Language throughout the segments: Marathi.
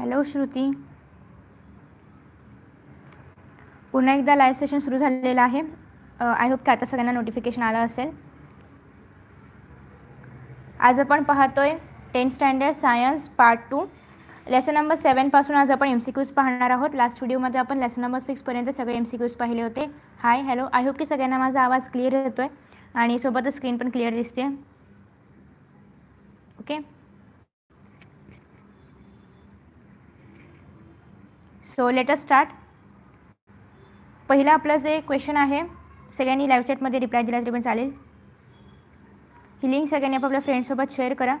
हॅलो श्रुती पुन्हा एकदा लाईव्ह सेशन सुरू झालेलं आहे आय होप की आता सगळ्यांना नोटिफिकेशन आलं असेल आज आपण पाहतोय tenth standard science part two lesson number सेवनपासून आज आपण एम सी क्यूज पाहणार आहोत लास्ट व्हिडिओमध्ये आपण लेसन नंबर सिक्सपर्यंत सगळे एम सी क्यूज पाहिले होते हाय हॅलो आय होप की सगळ्यांना माझा आवाज क्लिअर येतो आहे आणि सोबतच स्क्रीन पण क्लिअर दिसते ओके सो लेटर स्टार्ट पहिला आपलं जे क्वेश्चन आहे सगळ्यांनी लाईव्ह चॅटमध्ये रिप्लाय दिला तरी पण चालेल ही लिंक सगळ्यांनी आपापल्या फ्रेंडसोबत शेअर करा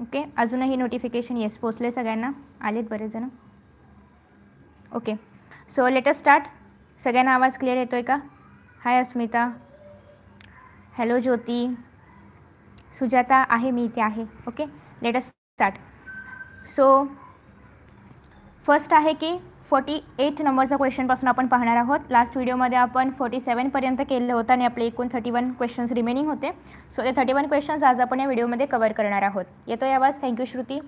ओके अजूनही नोटिफिकेशन येस पोचले सगळ्यांना आलेत बरेच जण ओके सो अस स्टार्ट सगळ्यांना आवाज क्लिअर येतो आहे का हाय अस्मिता हॅलो ज्योती सुजाता आहे मी इथे आहे okay us start so first आहे की फोर्टी एट नंबरचा क्वेश्चनपासून आपण पाहणार आहोत लास्ट व्हिडिओमध्ये आपण फोर्टी सेवनपर्यंत केलं होतं आणि आपले एकूण थर्टी वन क्वेश्चन्स रिमेनिंग होते सो ते थर्टी वन क्वेश्चन्स आज आपण या व्हिडिओमध्ये कवर करणार आहोत येतो या आवाज thank you Shruti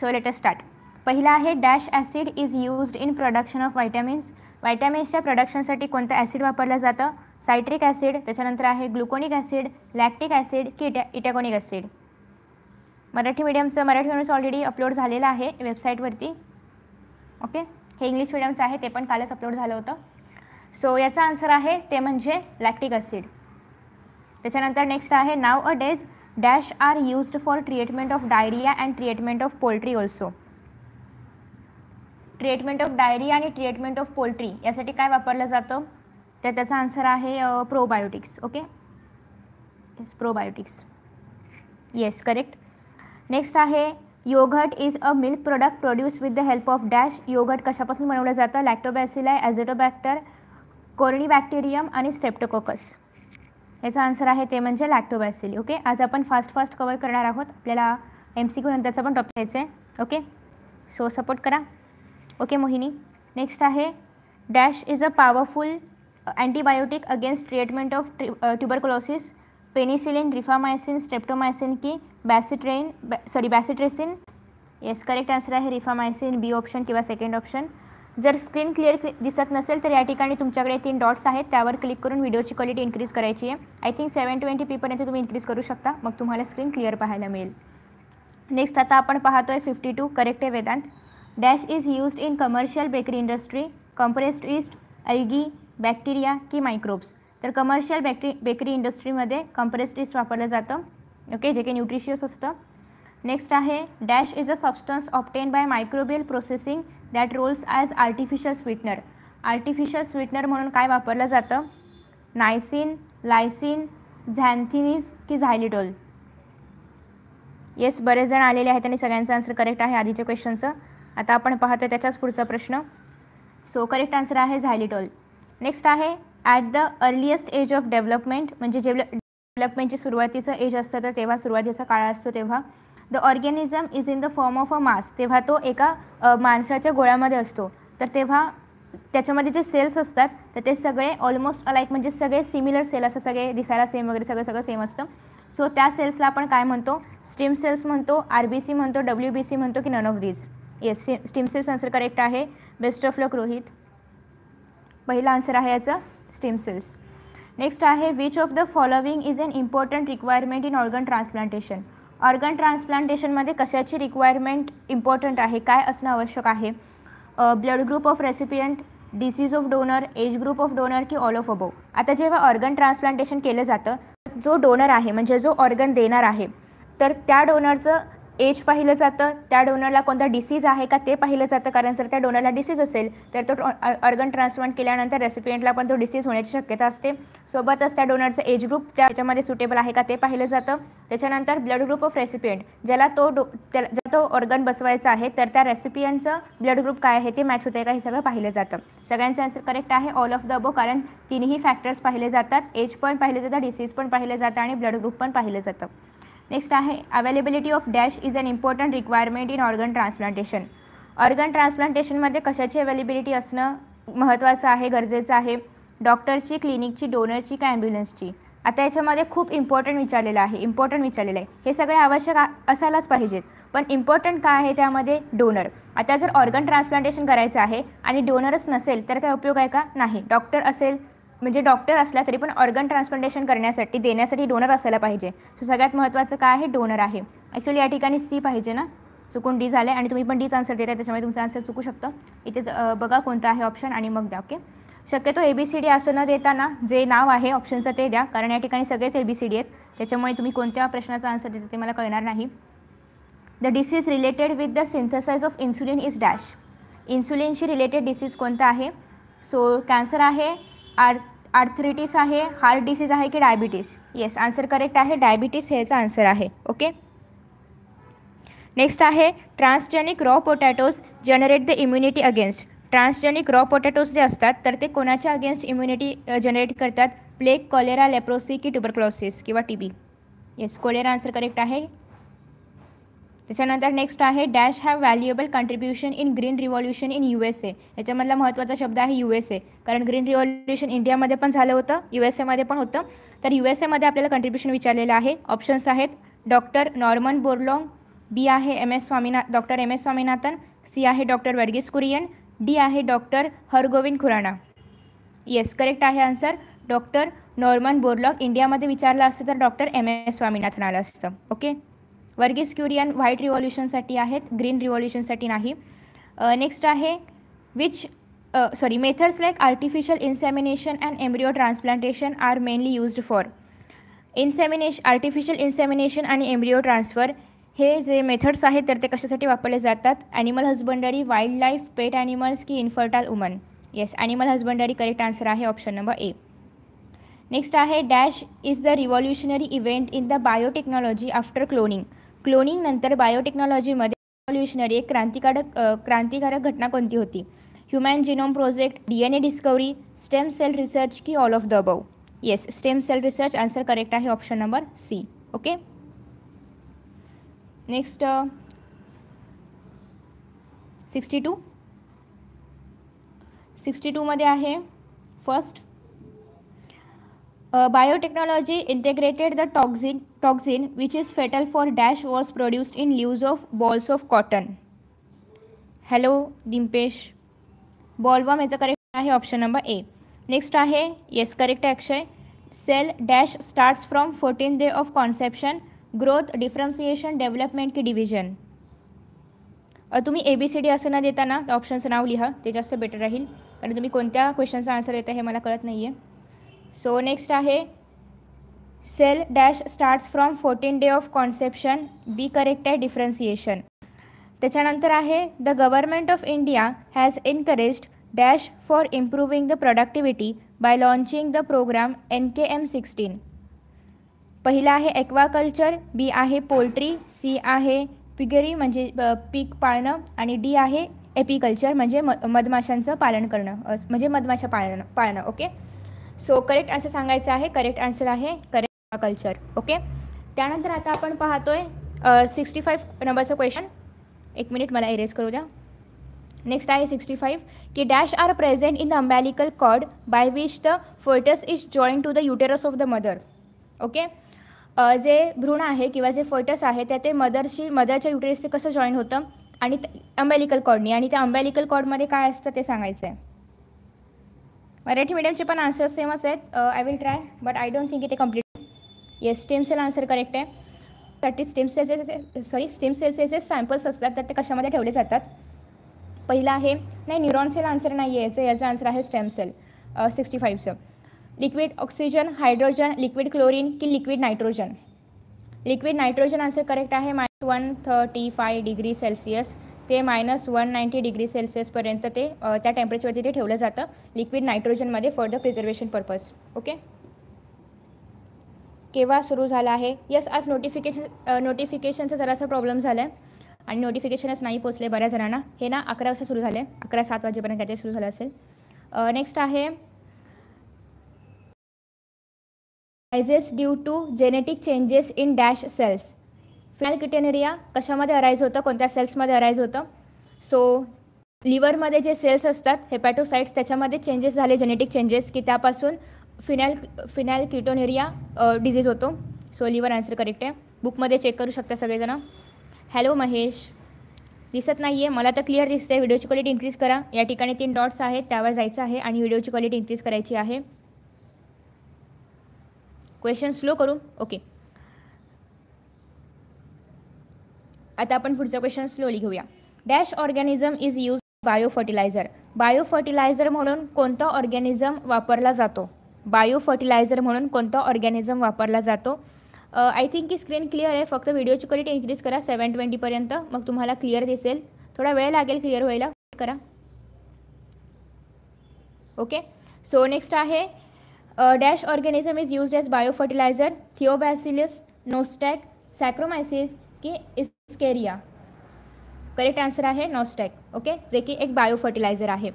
so let us start पहिला आहे dash acid is used in production of vitamins व्हायटॅमिन्सच्या प्रोडक्शनसाठी कोणतं ॲसिड वापरलं जातं सायट्रिक ॲसिड त्याच्यानंतर आहे ग्लुकोनिक ॲसिड लॅक्टिक ॲसिड की इटॅ इटॅकॉनिक ॲसिड मराठी मीडियमचं मराठी न्यूज ऑलरेडी अपलोड झालेलं आहे वेबसाईटवरती ओके हे इंग्लिश मिडियमचं आहे ते पण कालच अपलोड झालं होतं सो याचा आन्सर आहे ते म्हणजे लॅक्टिक ॲसिड त्याच्यानंतर नेक्स्ट आहे नाव a days dash are used for treatment of diarrhoea and treatment of poultry also treatment of diarrhoea आणि ट्रीटमेंट ऑफ पोल्ट्री यासाठी काय वापरलं जातं तर त्याचा आन्सर आहे probiotics okay yes probiotics yes correct next आहे yoghurt is a milk product produce with the help of dash yoghurt कशापासून बनवलं जातं लॅक्टोबॅसिलाय ॲजेटोबॅक्टर कोरणी बॅक्टेरियम आणि स्टेप्टोकोकस याचा आन्सर आहे ते म्हणजे लॅक्टोबॅसिली ओके आज आपण फास्ट फास्ट कवर करणार आहोत आपल्याला एम सी क्यू नंतरचा पण टॉपिक घ्यायचं आहे ओके सो सपोर्ट करा ओके मोहिनी नेक्स्ट आहे dash is a powerful antibiotic against treatment of ट्रि ट्युबरकुलोसिस पेनिसिलिन रिफामायसिन स्ट्रेप्टोमायसिन की बैसिट्रेन बॅ sorry bacitracin yes correct answer आहे रिफामायसिन बी ऑप्शन किंवा सेकंड ऑप्शन जर स्क्रीन क्लिअर दिसत नसेल तर या ठिकाणी तुमच्याकडे तीन डॉट्स आहेत त्यावर क्लिक करून व्हिडिओची क्वालिटी इन्क्रीज करायची आहे आय थिंक सेवन ट्वेंटी पीपर्यंत तुम्ही इन्क्रीज करू शकता मग तुम्हाला स्क्रीन क्लिअर पाहायला मिळेल नेक्स्ट आता आपण पाहतो आहे fifty two correct Vedant dash is used in commercial bakery industry compressed yeast algae bacteria की मायक्रोब्स तर कमर्शियल बेकरी बेकरी इंडस्ट्रीमध्ये कम्प्रेस टीस वापरलं जातं ओके जे की न्यूट्रिशियस असतं नेक्स्ट आहे dash is a substance obtained by microbial processing that roles as artificial sweetener artificial sweetener म्हणून काय वापरलं जातं नायसिन लायसिन झॅन्थिनिस की झायलिडोल येस बरेच जण आलेले आहेत आणि सगळ्यांचं आन्सर करेक्ट आहे आधीच्या क्वेश्चनचं आता आपण पाहतोय त्याच्याच पुढचा प्रश्न सो करेक्ट आन्सर आहे झायलिडोल नेक्स्ट आहे at the earliest age of development म्हणजे जेव्हा डेव्हलपमेंटची सुरुवातीचं एज असतं तर तेव्हा सुरुवातीचा काळ असतो तेव्हा the organism is in the form of a mass तेव्हा तो एका माणसाच्या गोळ्यामध्ये असतो तर तेव्हा त्याच्यामध्ये जे सेल्स असतात तर ते सगळे ऑलमोस्ट अलाईक म्हणजे सगळे सिमिलर सेल असं सगळे दिसायला सेम वगैरे सगळं सगळं सेम असतं सो त्या सेल्सला आपण काय म्हणतो स्टीम सेल्स म्हणतो आर बी सी म्हणतो डब्ल्यू बी सी म्हणतो की none of these yes stem cells answer correct आहे बेस्ट ऑफ लक रोहित पहिला आन्सर आहे याचा स्टेम सेल्स नेक्स्ट आहे which of the following is an important requirement in organ transplantation organ ट्रान्सप्लांटेशनमध्ये कशाची रिक्वायरमेंट इम्पॉर्टंट आहे काय असणं आवश्यक आहे blood group of recipient disease of donor age group of donor की ऑल ऑफ अबो आता जेव्हा ऑर्गन ट्रान्सप्लांटेशन केलं जातं जो डोनर आहे म्हणजे जो ऑर्गन देणार आहे तर त्या डोनरचं एज पाहिलं जातं त्या डोनरला कोणता डिसीज आहे का ते पाहिलं जातं कारण जर त्या डोनरला डिसीज असेल तर तो ऑर्गन ट्रान्सप्लांट केल्यानंतर रेसिपियंटला पण तो डिसीज होण्याची शक्यता असते सोबतच त्या डोनरचं एज ग्रुप त्याच्यामध्ये सुटेबल आहे का ते पाहिलं जातं त्याच्यानंतर ब्लड ग्रुप ऑफ रेसिपियंट ज्याला तो डो त्याला तो ऑर्गन बसवायचा आहे तर त्या रेसिपियंटचं ब्लड ग्रुप काय आहे ते मॅच होते का हे सगळं पाहिलं जातं सगळ्यांचं आन्सर करेक्ट आहे ऑल ऑफ द अबो कारण तिन्ही फॅक्टर्स पाहिले जातात एज पण पाहिले जातं डिसीज पण पाहिलं जातं आणि ब्लड ग्रुप पण पाहिलं जातं नेक्स्ट आहे availability of dash is an important requirement in organ transplantation organ ट्रान्सप्लांटेशनमध्ये कशाची अवेलेबिलिटी असणं महत्त्वाचं आहे गरजेचं आहे डॉक्टरची क्लिनिकची डोनरची का ॲम्ब्युलन्सची आता याच्यामध्ये खूप इम्पॉर्टंट विचारलेलं आहे इम्पॉर्टंट विचारलेलं आहे हे सगळे आवश्यक असायलाच पाहिजेत पण इम्पॉर्टंट काय आहे त्यामध्ये डोनर आता जर ऑर्गन ट्रान्सप्लांटेशन करायचं आहे आणि डोनरच नसेल तर काय उपयोग आहे का नाही डॉक्टर असेल म्हणजे डॉक्टर असला तरी पण ऑर्गन ट्रान्सप्लांटेशन करण्यासाठी देण्यासाठी डोनर असायला पाहिजे सो सगळ्यात महत्त्वाचं काय आहे डोनर आहे ॲक्च्युली या ठिकाणी सी पाहिजे ना चुकून डी झालं आहे आणि तुम्ही पण डीच आन्सर देताय त्याच्यामुळे तुमचा आन्सर चुकू शकतो इथेच बघा कोणता आहे ऑप्शन आणि मग द्या ओके शक्यतो ए बी सी डी असं न देताना जे नाव आहे ऑप्शनचं ते द्या कारण या ठिकाणी सगळेच ए बी सी डी आहेत त्याच्यामुळे तुम्ही कोणत्या प्रश्नाचा आन्सर देता ते मला कळणार नाही the disease related with the synthesise of insulin is dash इन्सुलिनशी रिलेटेड डिसीज कोणता आहे सो कॅन्सर आहे आर आर्थरिटीस आहे हार्ट डिसीज आहे की डायबिटीस येस आन्सर करेक्ट आहे डायबिटीस ह्याचा आन्सर आहे ओके नेक्स्ट आहे transgenic raw potatoes generate the immunity against transgenic raw potatoes जे असतात तर ते कोणाच्या अगेन्स्ट इम्युनिटी जनरेट करतात प्लेग कॉलेरा लेप्रोसी की ट्युबरक्लोसिस किंवा T B yes cholera answer correct आहे त्याच्यानंतर नेक्स्ट आहे dash have valuable contribution in green revolution in U S A याच्यामधला महत्त्वाचा शब्द आहे यू एस ए कारण ग्रीन रिव्हॉल्युशन इंडियामध्ये पण झालं होतं यू एस एमध्ये पण होतं तर यू एस एमध्ये आपल्याला कंट्रीब्युशन विचारलेलं आहे ऑप्शन्स आहेत डॉक्टर नॉर्मन बोर्लॉंग बी आहे एम एस स्वामीना doctor M S Swaminathan C आहे डॉक्टर वर्गीस कुरियन डी आहे doctor Hargovind Khurana yes correct आहे आन्सर डॉक्टर नॉर्मन बोर्लॉग इंडियामध्ये विचारलं असतं तर डॉक्टर एम एस स्वामीनाथन आलं असतं ओके वर्गीस क्युरियन व्हाईट रिव्हॉल्युशनसाठी आहेत ग्रीन रिव्हॉल्युशनसाठी नाही नेक्स्ट आहे which sorry methods like artificial insemination and embryo transplantation are mainly used for इन्सेमिनेश आर्टिफिशियल इन्सेमिनेशन आणि एम्ब्रिओ ट्रान्सफर हे जे मेथड्स आहेत तर ते कशासाठी वापरले जातात animal husbandry wildlife pet animals की infertile woman yes animal husbandry correct answer आहे ऑप्शन नंबर ए नेक्स्ट आहे dash is the revolutionary event in the biotechnology after cloning cloning नंतर बायोटेक्नॉलॉजीमध्ये रिव्हॉल्युशनरी एक क्रांतिकारक क्रांतिकारक घटना कोणती होती human genome project D N A discovery stem cell research की all of the above yes stem cell research answer correct आहे option number C okay next sixty two sixty टूमध्ये आहे first biotechnology integrated the toxin toxin which is fatal for dash was produced in ल्यूज of balls of cotton hello Dimpesh Dimpesh. याचं करेक्ट आहे ऑप्शन नंबर ए नेक्स्ट आहे yes correct Akshay cell dash starts from fourteen day of conception growth differentiation development की डिव्हिजन तुम्ही ए बी सी डी असं न देताना ऑप्शनचं नाव लिहा ते जास्त बेटर राहील कारण तुम्ही कोणत्या क्वेश्चनचा आन्सर देता हे मला कळत नाही आहे सो नेक्स्ट आहे cell dash starts from fourteen day of conception B correct आहे डिफरन्सिएशन त्याच्यानंतर आहे the government of India has encouraged dash for improving the productivity by launching the programme N K M sixteen पहिलं आहे ॲक्वाकल्चर बी आहे पोल्ट्री सी आहे पिगरी म्हणजे पीक पाळणं आणि डी आहे एपिकल्चर म्हणजे म मधमाशांचं पालन करणं म्हणजे मधमाशा पाळणं पाळणं ओके सो करेक्ट असं सांगायचं आहे करेक्ट आन्सर आहे करेक्ट कल्चर ओके त्यानंतर आता आपण पाहतोय सिक्स्टी फाईव्ह नंबरचं क्वेश्चन एक मिनिट मला इरेज करू द्या नेक्स्ट आहे सिक्स्टी फाईव्ह की dash are present in the umbilical cord by which the foetus is joined to the uterus of the mother okay जे भ्रूण आहे किंवा जे फोर्टस आहे त्या ते मदरशी मदरच्या युटेरसशी कसं जॉईन होतं आणि अम्बॅलिकल कॉडनी आणि त्या अंबॅलिकल कॉडमध्ये काय असतं ते सांगायचं आहे मराठी मीडियमचे पण आन्सर सेमच आहेत I will try but I don't think इथे complete yes stem cell answer correct आहे साठी स्टेम सेल्सचे सॉरी स्टेम सेल्सचे सॅम्पल्स असतात तर ते कशामध्ये ठेवले जातात पहिला आहे नाही न्यूरॉन सेल आन्सर नाही आहे याचं याचा आन्सर आहे स्टेम सेल सिक्स्टी फाईव्हचं liquid oxygen hydrogen liquid chlorine की liquid nitrogen liquid nitrogen answer correct आहे minus one thirty five degree Celsius ते मायनस वन नाईन्टी डिग्री सेल्सिअसपर्यंत ते त्या टेम्परेचरवरती ते ठेवलं जातं लिक्विड नायट्रोजनमध्ये for the preservation purpose okay केव्हा सुरू झाला आहे यस आज नोटिफिकेशन नोटिफिकेशनचा जरासा प्रॉब्लेम झाला आहे आणि नोटिफिकेशनच नाही पोचले बऱ्याच जणांना हे ना अकरा वाजता सुरू झाले अकरा सात वाजेपर्यंत काहीतरी सुरू झालं असेल नेक्स्ट आहे प्रायझेस due to genetic changes in dash cells phenylketonuria कशामध्ये अराईज होतं कोणत्या सेल्समध्ये अराईज होतं सो लिव्हरमध्ये जे सेल्स असतात हेपॅटोसाईट्स त्याच्यामध्ये चेंजेस झाले जेनेटिक चेंजेस की त्यापासून फिनाइल फिनाइल किटोनेरिया डिझीज होतो सो लिव्हर आन्सर करेक्ट आहे बुकमध्ये चेक करू शकता सगळेजण हॅलो महेश दिसत नाही आहे मला तर क्लिअर दिसते व्हिडिओची क्वालिटी इन्क्रीज करा या ठिकाणी तीन डॉट्स आहेत त्यावर जायचं आहे आणि व्हिडिओची क्वालिटी इन्क्रीज करायची आहे क्वेश्चन स्लो करू ओके आता आपण पुढचा क्वेश्चन स्लोली घेऊया dash organism is use bio fertiliser bio fertiliser म्हणून कोणता ऑर्गॅनिझम वापरला जातो बायो फर्टिलायझर म्हणून कोणता ऑर्गॅनिझम वापरला जातो आय थिंक की स्क्रीन क्लिअर आहे फक्त व्हिडिओची क्वालिटी इन्क्रीज करा सेवन ट्वेंटीपर्यंत मग तुम्हाला क्लिअर दिसेल थोडा वेळ लागेल क्लिअर व्हायला करा ओके सो नेक्स्ट आहे dash organism is use as bio fertiliser thiobacillus nostoc saccharomyces की इस्केरिया करेक्ट आन्सर आहे नॉस्टॅक ओके जे की एक बायो फर्टिलायझर आहे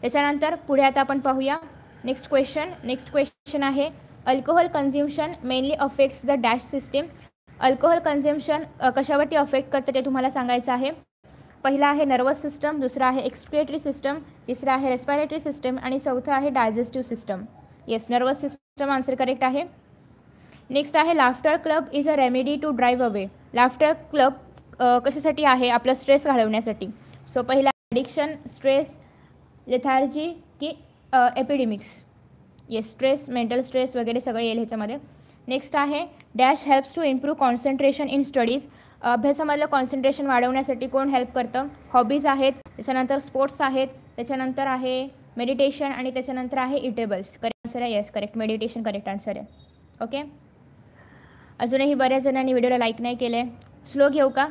त्याच्यानंतर पुढे आता आपण पाहूया नेक्स्ट क्वेश्चन नेक्स्ट क्वेश्चन आहे alcohol consumption mainly affects the dash system alcohol consumption कशावरती अफेक्ट करतं ते तुम्हाला सांगायचं आहे पहिला आहे नर्वस सिस्टम दुसरा आहे एक्सप्रेटरी सिस्टम तिसरा आहे रेस्पायरेटरी सिस्टम आणि चौथा आहे digestive system yes nervous system answer correct आहे नेक्स्ट आहे laughter club is a remedy to drive away laughter club कशासाठी आहे आपला स्ट्रेस घालवण्यासाठी सो पहिला ॲडिक्शन स्ट्रेस लेथार्जी की epidemics yes stress mental stress वगैरे सगळे येईल ह्याच्यामध्ये नेक्स्ट आहे dash helps to improve concentration in studies अभ्यासामधलं कॉन्सन्ट्रेशन वाढवण्यासाठी कोण हेल्प करतं हॉबीज आहेत त्याच्यानंतर स्पोर्ट्स आहेत त्याच्यानंतर आहे मेडिटेशन आणि त्याच्यानंतर आहे इटेबल्स करेक्ट आन्सर आहे yes correct meditation correct answer आहे ओके अजूनही बऱ्याच जणांनी व्हिडिओला लाईक नाही केलं आहे स्लो घेऊ का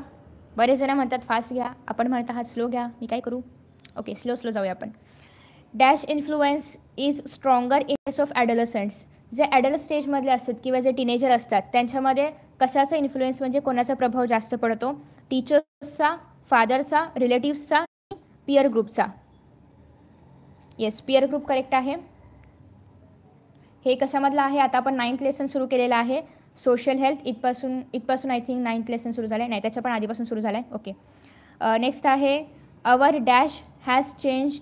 बरेच जण म्हणतात फास्ट घ्या आपण म्हणत आहात स्लो घ्या मी काय करू ओके स्लो स्लो जाऊया आपण dash influence is stronger in case of adolescents जे ॲडल स्टेजमधले असतात किंवा जे टीनेजर असतात त्यांच्यामध्ये कशाचा इन्फ्लुएन्स म्हणजे कोणाचा प्रभाव जास्त पडतो टीचर्सचा फादरचा रिलेटिव्हचा पियर ग्रुपचा येस पियर ग्रुप करेक्ट आहे हे कशामधलं आहे आता आपण नाईन्थ लेसन सुरू केलेलं आहे सोशल हेल्थ इथपासून इथपासून आय थिंक नाईन्थ लेसन सुरू झालं नाही त्याच्या पण आधीपासून सुरू झालं ओके नेक्स्ट आहे our dash has change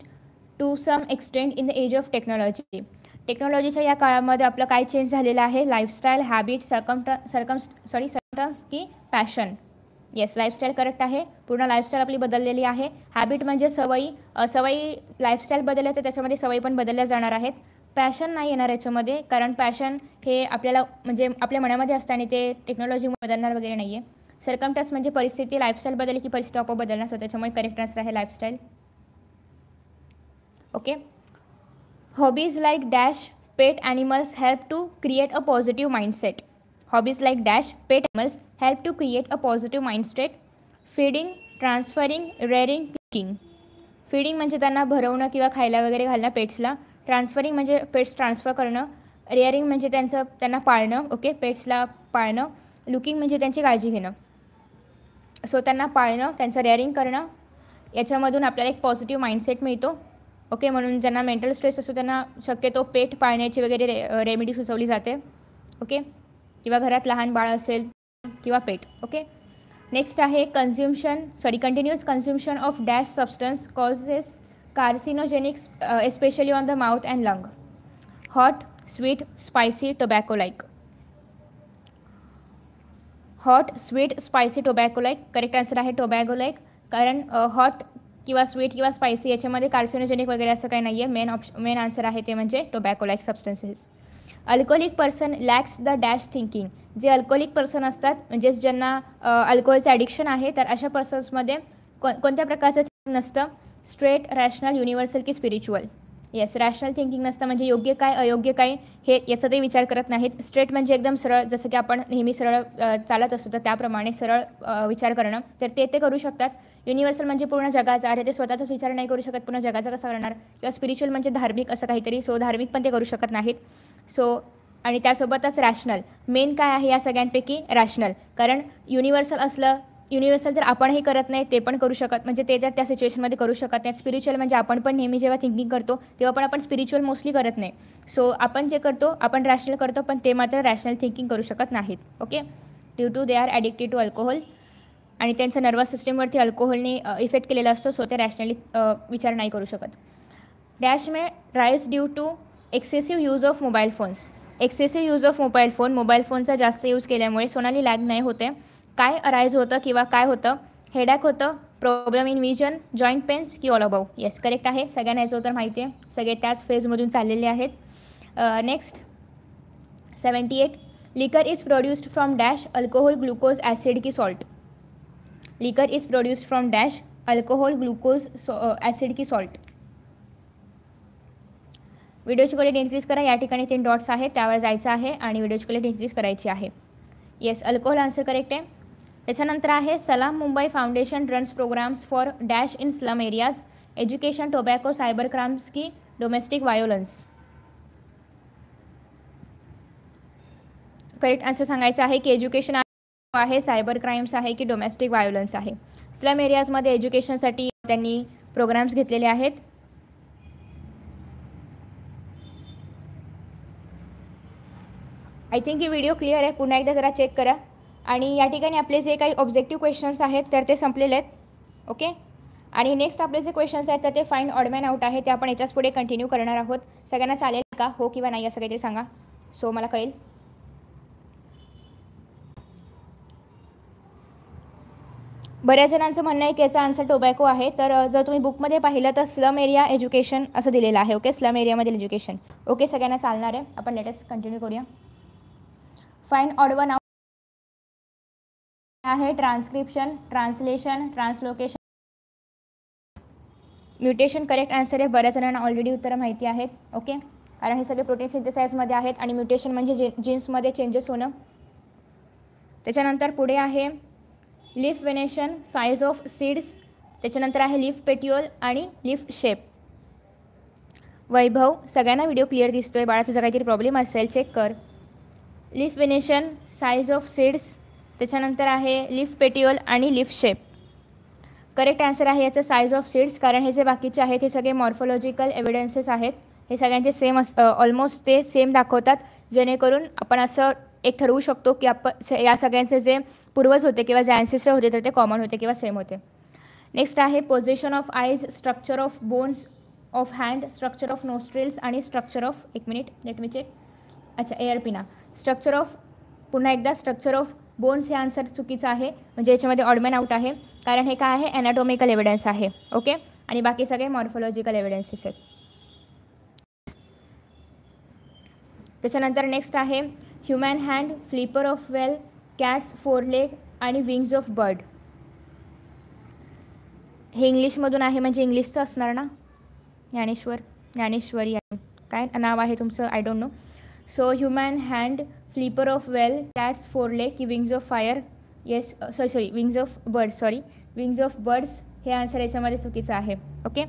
to some extent in the age of technology टेक्नॉलॉजीच्या या काळामध्ये आपलं काय चेंज झालेलं आहे लाईफस्टाईल हॅबिट सरकम सरकम सॉरी सरकम्स की पॅशन येस लाईफस्टाईल करेक्ट आहे पूर्ण लाईफस्टाईल आपली बदललेली आहे हॅबिट म्हणजे सवयी सवयी लाईफस्टाईल बदलल्या तर त्याच्यामध्ये सवयी पण बदलल्या जाणार आहेत पॅशन नाही येणार याच्यामध्ये कारण पॅशन हे आपल्याला म्हणजे आपल्या मनामध्ये असतं आणि ते टेक्नॉलॉजी बदलणार वगैरे नाही आहे सरकम टॅक्स म्हणजे परिस्थिती लाईफस्टाईल बदल की परिस्थिती आपोआप बदलणार असतो त्याच्यामुळे करेक्ट आन्सर आहे lifestyle okay hobbies like dash pet animals help to create a positive mindset hobbies like dash pet animals help to create a positive mindset feeding transferring rearing cooking feeding म्हणजे त्यांना भरवणं किंवा खायला वगैरे घालणं पेट्सला ट्रान्सफरिंग म्हणजे पेट्स ट्रान्सफर करणं रेअरिंग म्हणजे त्यांचं त्यांना पाळणं ओके पेट्सला पाळणं लुकिंग म्हणजे त्यांची काळजी घेणं सो त्यांना पाळणं त्यांचं रेअरिंग करणं याच्यामधून आपल्याला एक पॉझिटिव्ह माइंडसेट मिळतो ओके म्हणून ज्यांना मेंटल स्ट्रेस असतो त्यांना शक्यतो पेट पाळण्याची वगैरे रे रेमेडी सुचवली जाते ओके किंवा घरात लहान बाळ असेल किंवा पेट ओके नेक्स्ट आहे consumption sorry continuous consumption of dash substance causes carcinogenics especially on the mouth and lung hot sweet spicy tobacco like hot sweet spicy tobacco like correct answer आहे टोबॅको लाईक कारण हॉट uh, किंवा स्वीट किंवा स्पायसी याच्यामध्ये कार्सिनोजेनिक वगैरे असं काही नाही आहे मेन ऑप्शन मेन आन्सर आहे ते म्हणजे tobacco like substances alcoholic person lacks the dash thinking जे अल्कोहोलिक पर्सन असतात म्हणजेच ज्यांना अल्कोहोलचं uh, ॲडिक्शन आहे तर अशा पर्सन्समध्ये को कोणत्या प्रकारचं नसतं स्ट्रेट रॅशनल युनिव्हर्सल की स्पिरिच्युअल येस रॅशनल थिंकिंग नसतं म्हणजे योग्य काय अयोग्य काय हे याचा ते विचार करत नाहीत स्ट्रेट म्हणजे एकदम सरळ जसं की आपण नेहमी सरळ चालत असतो तर त्याप्रमाणे सरळ विचार करणं तर ते ते करू शकतात युनिव्हर्सल म्हणजे पूर्ण जगाचा अरे ते स्वतःचाच विचार नाही करू शकत पूर्ण जगाचा कसा करणार किंवा स्पिरिच्युअल म्हणजे धार्मिक असं काहीतरी सो धार्मिक पण ते करू शकत नाहीत सो आणि त्यासोबतच रॅशनल मेन काय आहे या सगळ्यांपैकी रॅशनल कारण युनिव्हर्सल असलं युनिव्हर्सल जर आपण हे करत नाही ते पण करू शकत म्हणजे ते तर त्या सिच्युएशनमध्ये करू शकत नाही स्पिरिच्युअल म्हणजे आपण पण नेहमी जेव्हा थिंकिंग करतो तेव्हा पण आपण स्पिरिच्युअल मोस्टली करत नाही सो आपण जे करतो आपण रॅशनल करतो पण ते मात्र रॅशनल थिंकिंग करू शकत नाहीत okay due to they are addicted to alcohol आणि त्यांचं नर्वस सिस्टमवरती अल्कोहोलने इफेक्ट केलेला असतो सो ते रॅशनली विचार नाही करू शकत dash may rise due to excessive use of mobile phones excessive use of mobile phone mobile फोनचा जास्त यूज केल्यामुळे सोनाली लॅग नाही होते काय अरायज होतं किंवा काय होतं हेडॅक होतं problem in vision joint pains की ऑल अबाऊ येस करेक्ट आहे सगळ्यांना याचं उत्तर माहिती आहे सगळे त्याच फेजमधून चाललेले आहेत next seventy eight liquor is produced from dash alcohol glucose acid की salt liquor is produced from dash alcohol glucose acid की सॉल्ट व्हिडिओची क्वालिटी इन्क्रीज करा या ठिकाणी तीन डॉट्स आहेत त्यावर जायचं आहे आणि व्हिडिओची क्वालिटी इन्क्रीज करायची आहे येस अल्कोहोल आन्सर करेक्ट आहे त्याच्यानंतर आहे Salaam Mumbai Foundation runs programmes for dash in slum areas education tobacco cyber crimes की डोमेस्टिक वायोलन्स करेक्ट असं सांगायचं आहे की एज्युकेशन आहे सायबर क्राईम्स आहे की डोमेस्टिक वायोलन्स आहे स्लम एरियाजमध्ये एज्युकेशनसाठी त्यांनी प्रोग्राम्स घेतलेले आहेत आय थिंक ही व्हिडिओ क्लिअर आहे पुन्हा एकदा जरा चेक करा आणि या ठिकाणी आपले जे काही ऑब्जेक्टिव्ह क्वेश्चन्स आहेत तर ते संपलेले आहेत ओके आणि नेक्स्ट आपले जे क्वेश्चन्स आहेत तर ते फाईन ऑडमॅन आउट आहे ते आपण याच्याच पुढे कंटिन्यू करणार आहोत सगळ्यांना चालेल का हो किंवा नाही असं ते सांगा सो मला कळेल बऱ्याच जणांचं म्हणणं आहे की याचा आन्सर टोबॅको आहे तर जर तुम्ही बुकमध्ये पाहिलं तर स्लम एरिया एज्युकेशन असं दिलेलं आहे ओके स्लम एरियामधील एज्युकेशन ओके सगळ्यांना चालणार आहे आपण लेटेस्ट कंटिन्यू करूया फाईन ऑड वन आहे transcription translation translocation mutation correct answer आहे बऱ्याच जणांना ऑलरेडी उत्तर माहिती आहेत ओके कारण हे सगळे प्रोटीन सिंथेसाईजमध्ये आहेत आणि म्युटेशन म्हणजे जे जीन्समध्ये चेंजेस होणं त्याच्यानंतर पुढे आहे leaf venation size of seeds त्याच्यानंतर आहे लिफ पेटिओल आणि लिफ शेप वैभव सगळ्यांना व्हिडिओ क्लिअर दिसतो आहे बाळा तुझा काहीतरी प्रॉब्लेम असेल चेक कर leaf venation size of seeds त्याच्यानंतर आहे लिफ पेटिओल आणि लिफ शेप करेक्ट आन्सर आहे याचं साईज ऑफ सीड्स कारण हे जे बाकीचे आहेत हे सगळे मॉर्फोलॉजिकल एव्हिडन्सेस आहेत हे सगळ्यांचे सेम अस ऑलमोस्ट ते सेम दाखवतात जेणेकरून आपण असं एक ठरवू शकतो की आपण या सगळ्यांचे जे पूर्वज होते किंवा जे ॲन्सेस्टर होते तर ते कॉमन होते किंवा सेम होते नेक्स्ट आहे position of eyes structure of bones of hand structure of nostrils आणि स्ट्रक्चर ऑफ एक मिनिट लेट मी चेक अच्छा एअरपिना स्ट्रक्चर ऑफ पुन्हा एकदा स्ट्रक्चर ऑफ बोन्स हे आन्सर चुकीचं आहे म्हणजे याच्यामध्ये ऑडमॅन आउट आहे कारण हे काय आहे ॲनाटॉमिकल एव्हिडन्स आहे ओके आणि बाकी सगळे मॉर्फोलॉजिकल एव्हिडन्सेस आहेत त्याच्यानंतर नेक्स्ट आहे human hand flipper of whale cats four leg आणि विंग्ज ऑफ बर्ड हे इंग्लिशमधून आहे म्हणजे इंग्लिशचं असणार ना ज्ञानेश्वर ज्ञानेश्वरी काय नाव आहे तुमचं I don't know so human hand flipper of whale cats four leg की wings of fire yes sorry sorry wings of birds sorry wings of birds हे आन्सर याच्यामध्ये चुकीचं आहे ओके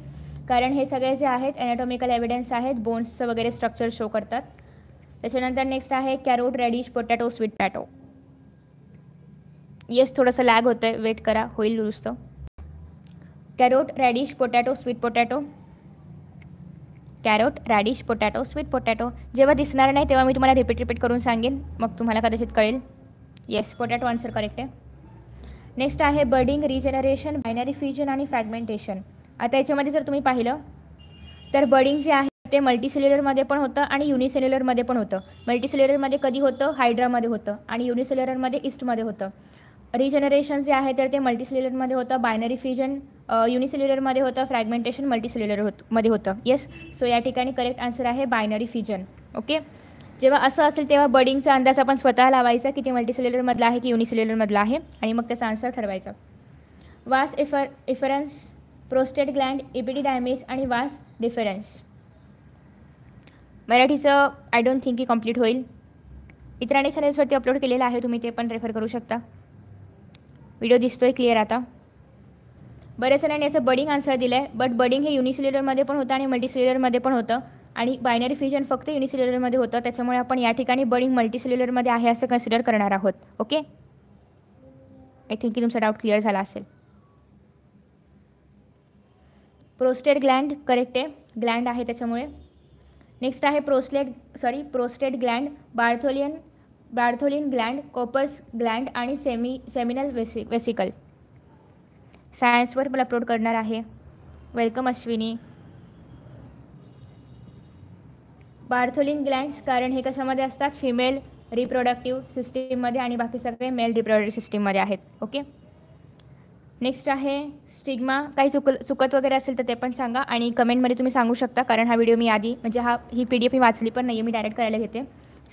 कारण हे सगळे जे आहेत ॲनाटॉमिकल एव्हिडन्स आहेत बोन्सचं वगैरे स्ट्रक्चर शो करतात त्याच्यानंतर नेक्स्ट आहे carrot radish potato sweet potato yes थोडंसं लॅग होतं आहे वेट करा होईल दुरुस्त carrot radish potato sweet potato carrot radish potato sweet potato जेव्हा दिसणार नाही तेव्हा मी तुम्हाला रिपीट रिपीट करून सांगेन मग तुम्हाला कदाचित कळेल येस पोटॅटो आन्सर करेक्ट आहे नेक्स्ट आहे बर्डिंग रिजनरेशन बायनरी फ्युजन आणि फ्रॅगमेंटेशन आता याच्यामध्ये जर तुम्ही पाहिलं तर बर्डिंग जे आहे ते मल्टीसेल्युलरमध्ये पण होतं आणि युनिसेल्युलरमध्ये पण होतं मल्टीसेल्युलरमध्ये कधी होतं हायड्रामध्ये होतं आणि युनिसेल्युलरमध्ये ईस्टमध्ये होतं रिजनरेशन जे आहे तर ते मल्टीसेल्युलरमध्ये होतं बायनरी फ्युजन युनिसेल्युलरमध्ये होतं फ्रॅगमेंटेशन मल्टीसिल्युलर होत मध्ये होतं येस सो या ठिकाणी करेक्ट आन्सर आहे बायनरी फ्युजन ओके जेव्हा असं असेल तेव्हा बडिंगचा अंदाज आपण स्वतः लावायचा की ते मल्टीसेल्युलरमधला आहे की युनिसेल्युलरमधला आहे आणि मग त्याचा आन्सर ठरवायचा वास इफर इफरन्स प्रोस्टेट ग्लँड इबिडी डॅमेज आणि वास डिफरन्स मराठीचं आय डोंट थिंक की कम्प्लीट होईल इतरांनी अनेक अपलोड केलेलं आहे तुम्ही ते पण रेफर करू शकता व्हिडिओ दिसतोय आहे क्लिअर आता बऱ्याच जणांनी याचं बडिंग आन्सर दिलं आहे बट बडिंग हे युनिसिल्युलरमध्ये पण होतं आणि मल्टीसिलिडरमध्ये पण होतं आणि बायनरी फ्युजन फक्त युनिसिल्युलरमध्ये होतं त्याच्यामुळे आपण या ठिकाणी बडिंग मल्टिसिल्युलरमध्ये आहे असं कन्सिडर करणार आहोत ओके आय थिंक की तुमचा डाऊट क्लिअर झाला असेल प्रोस्टेड ग्लँड करेक्ट आहे ग्लँड आहे त्याच्यामुळे नेक्स्ट आहे prostate sorry prostate gland Bartholin Bartholin gland Cowper's gland आणि सेमी सेमिनल वेसि वेसिकल सायन्सवर मला अपलोड करणार आहे वेलकम अश्विनी बार्थोलिन ग्लँड्स कारण हे कशामध्ये असतात फिमेल रिप्रोडक्टिव्ह सिस्टीममध्ये आणि बाकी सगळे मेल रिप्रोडक्टिव्ह सिस्टीममध्ये आहेत ओके नेक्स्ट आहे स्टिग्मा काही चुक चुकत वगैरे असेल तर ते पण सांगा आणि कमेंटमध्ये तुम्ही सांगू शकता कारण हा व्हिडिओ मी आधी म्हणजे हा ही पी डी एफ मी वाचली पण नाही आहे मी डायरेक्ट करायला घेते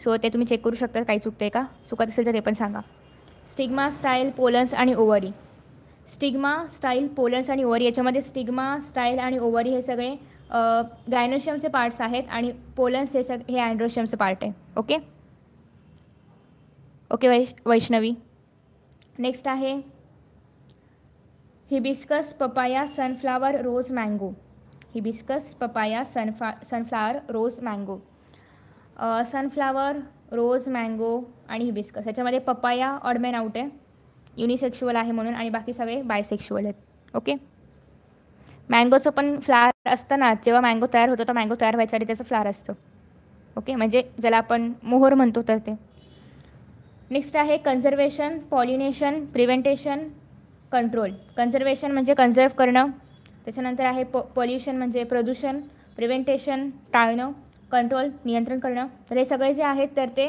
सो ते तुम्ही चेक करू शकता काही चुकतं आहे का चुकत असेल तर ते पण सांगा स्टिग्मा स्टाईल पोलन्स आणि ओवरी स्टिग्मा स्टाईल पोलन्स आणि ओवरी याच्यामध्ये स्टिग्मा स्टाईल आणि ओवरी हे सगळे गायनोशियमचे पार्ट्स आहेत आणि पोलन्स हे सग हे अँड्रोशियमचे पार्ट आहे ओके ओके वैश वैष्णवी नेक्स्ट आहे hibiscus papaya sunflower rose mango hibiscus papaya सनफा sunflower rose mango sunflower rose mango आणि हिबिस्कस याच्यामध्ये पपाया ऑडमेन आउट आहे युनिसेक्शुअल आहे म्हणून आणि बाकी सगळे बायसेक्शुअल आहेत ओके मँगोचं पण फ्लावर असतं ना जेव्हा मँगो तयार होतो तर मँगो तयार व्हायच्या आधी त्याचं फ्लावर असतं ओके म्हणजे ज्याला आपण मोहर म्हणतो तर ते नेक्स्ट आहे conservation pollination prevention control conservation म्हणजे कन्झर्व करणं त्याच्यानंतर आहे प पॉल्युशन म्हणजे प्रदूषण प्रिव्हेंटेशन टाळणं कंट्रोल नियंत्रण करणं तर हे सगळे जे आहेत तर ते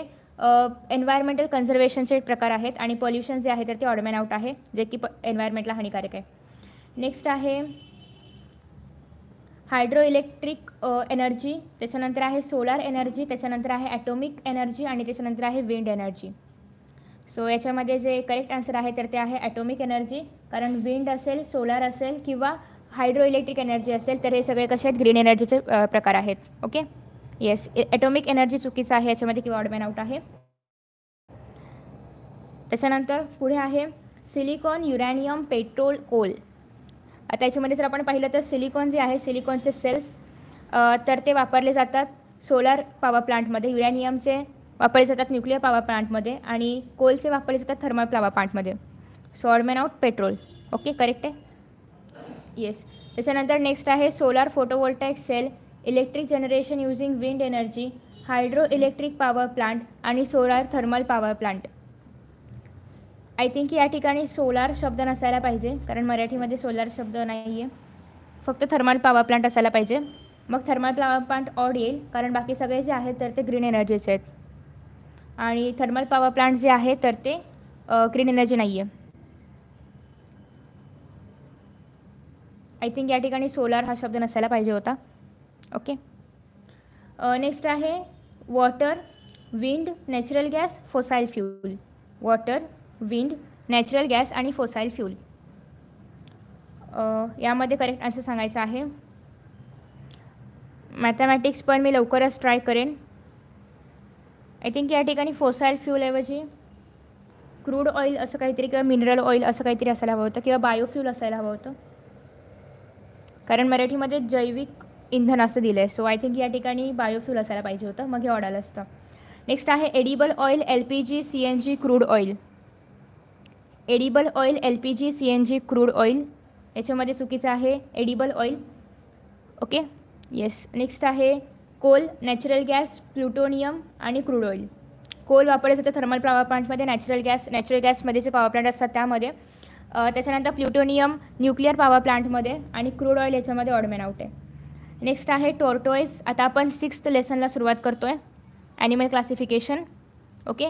एन्व्हायरमेंटल कन्झर्वेशनचे प्रकार आहेत आणि पॉल्युशन जे आहे तर ते ऑडमॅन आउट आहे जे की प एन्व्हायरमेंटला हानिकारक आहे नेक्स्ट आहे हायड्रो इलेक्ट्रिक एनर्जी त्याच्यानंतर आहे सोलार एनर्जी त्याच्यानंतर आहे ॲटोमिक एनर्जी आणि त्याच्यानंतर आहे विंड एनर्जी सो याच्यामध्ये जे करेक्ट आन्सर आहे तर ते आहे ॲटोमिक एनर्जी कारण विंड असेल सोलार असेल किंवा हायड्रो इलेक्ट्रिक एनर्जी असेल तर हे सगळे कसे आहेत ग्रीन एनर्जीचे प्रकार आहेत ओके येस ॲटॉमिक एनर्जी चुकीचं आहे याच्यामध्ये किंवा ऑडमॅन आउट आहे त्याच्यानंतर पुढे आहे सिलिकॉन युरॅनियम पेट्रोल कोल आता याच्यामध्ये जर आपण पाहिलं तर सिलिकॉन जे आहे सिलिकॉनचे सेल्स तर ते वापरले जातात सोलार पॉवर प्लांटमध्ये युरॅनियमचे वापरले जातात न्यूक्लिअर पॉवर प्लांटमध्ये आणि कोलचे वापरले जातात थर्मल पॉवर प्लांटमध्ये so odd man out petrol okay correct आहे येस त्याच्यानंतर नेक्स्ट आहे solar photovoltaic cell electric generation using wind energy hydro electric power plant आणि solar thermal power plant I think या ठिकाणी सोलार शब्द नसायला पाहिजे कारण मराठीमध्ये सोलार शब्द नाही आहे फक्त थर्मल पॉवर प्लांट असायला पाहिजे मग थर्मल पॉवर प्लांट ऑड येईल कारण बाकी सगळे जे आहेत तर ते ग्रीन एनर्जीच आहेत आणि थर्मल पॉवर प्लांट जे आहे तर ते ग्रीन एनर्जी नाही आहे आय थिंक या ठिकाणी सोलार हा शब्द नसायला पाहिजे होता ओके नेक्स्ट आहे water wind natural gas fossil fuel water wind natural gas आणि फोसाईल फ्यूल यामध्ये करेक्ट आन्सर सांगायचं आहे मॅथमॅटिक्स पण मी लवकरच ट्राय करेन आय थिंक या ठिकाणी फोसाईल फ्यूलऐवजी क्रूड ऑइल असं काहीतरी किंवा मिनरल ऑइल असं काहीतरी असायला हवं होतं किंवा बायोफ्यूल असायला हवं होतं कारण मराठीमध्ये जैविक इंधन असं दिलं आहे सो आय थिंक या ठिकाणी बायोफ्यूल असायला पाहिजे होतं मग हे ऑर्डर असतं नेक्स्ट आहे edible oil L P G C N G crude oil edible oil L P G C N G crude oil याच्यामध्ये चुकीचं आहे edible oil okay yes next आहे कोल नॅचरल गॅस प्लुटोनियम आणि क्रूड ऑइल कोल वापरले जातं थर्मल पॉवर प्लांटमध्ये नॅचरल गॅस नॅचरल गॅसमध्ये जे पॉवर प्लांट असतात त्यामध्ये त्याच्यानंतर प्लुटोनियम न्यूक्लिअर पॉवर प्लांटमध्ये आणि क्रूड ऑइल याच्यामध्ये ऑडमेन आउट आहे नेक्स्ट आहे टोर्टोईज आता आपण सिक्स्थ लेसनला सुरुवात करतो आहे ॲनिमल क्लासिफिकेशन ओके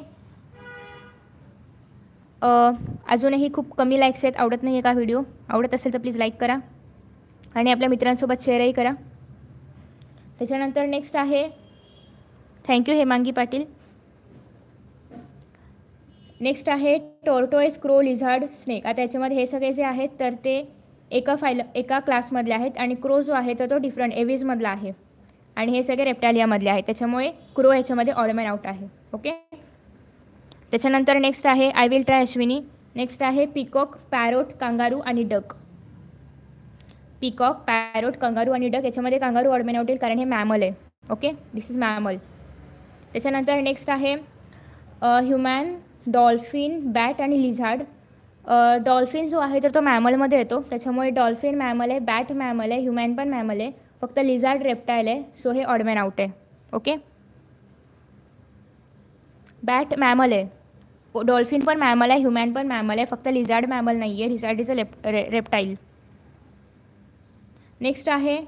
अजूनही खूप कमी लाईक्स आहेत आवडत नाही आहे का व्हिडिओ आवडत असेल तर प्लीज लाईक करा आणि आपल्या मित्रांसोबत शेअरही करा त्याच्यानंतर नेक्स्ट आहे थँक्यू हेमांगी पाटील नेक्स्ट आहे टोर्टोईज क्रो लिझार्ड स्नेक आता याच्यामध्ये हे सगळे जे आहेत तर ते एका फायल एका क्लासमधले आहेत आणि क्रो जो आहे तर तो डिफरंट एव्हीजमधला आहे आणि हे सगळे रेप्टालियामधले आहेत त्याच्यामुळे क्रो ह्याच्यामध्ये ऑडमॅन आउट आहे ओके त्याच्यानंतर नेक्स्ट आहे I will try Ashwini next आहे पिकॉक पॅरोट कांगारू आणि डक पिकॉक पॅरोट कंगारू आणि डक याच्यामध्ये कांगारू ऑडमॅन आउट येईल कारण हे मॅमल आहे ओके दिस इज मॅमल त्याच्यानंतर नेक्स्ट आहे ह्युमॅन डॉल्फिन बॅट आणि लिझार्ड डॉल्फिन जो आहे तर तो मॅमलमध्ये येतो त्याच्यामुळे डॉल्फिन मॅमल आहे बॅट मॅमल आहे ह्युमॅन पण मॅमल आहे फक्त लिझार्ड रेप्टाईल आहे सो हे ऑडमॅन आउट आहे ओके बॅट मॅमल आहे डॉल्फिन पण मॅमल आहे ह्युमॅन पण मॅमल आहे फक्त लिझार्ड मॅमल नाही आहे लिझार्ड इज अ रे रेप्टाईल नेक्स्ट आहे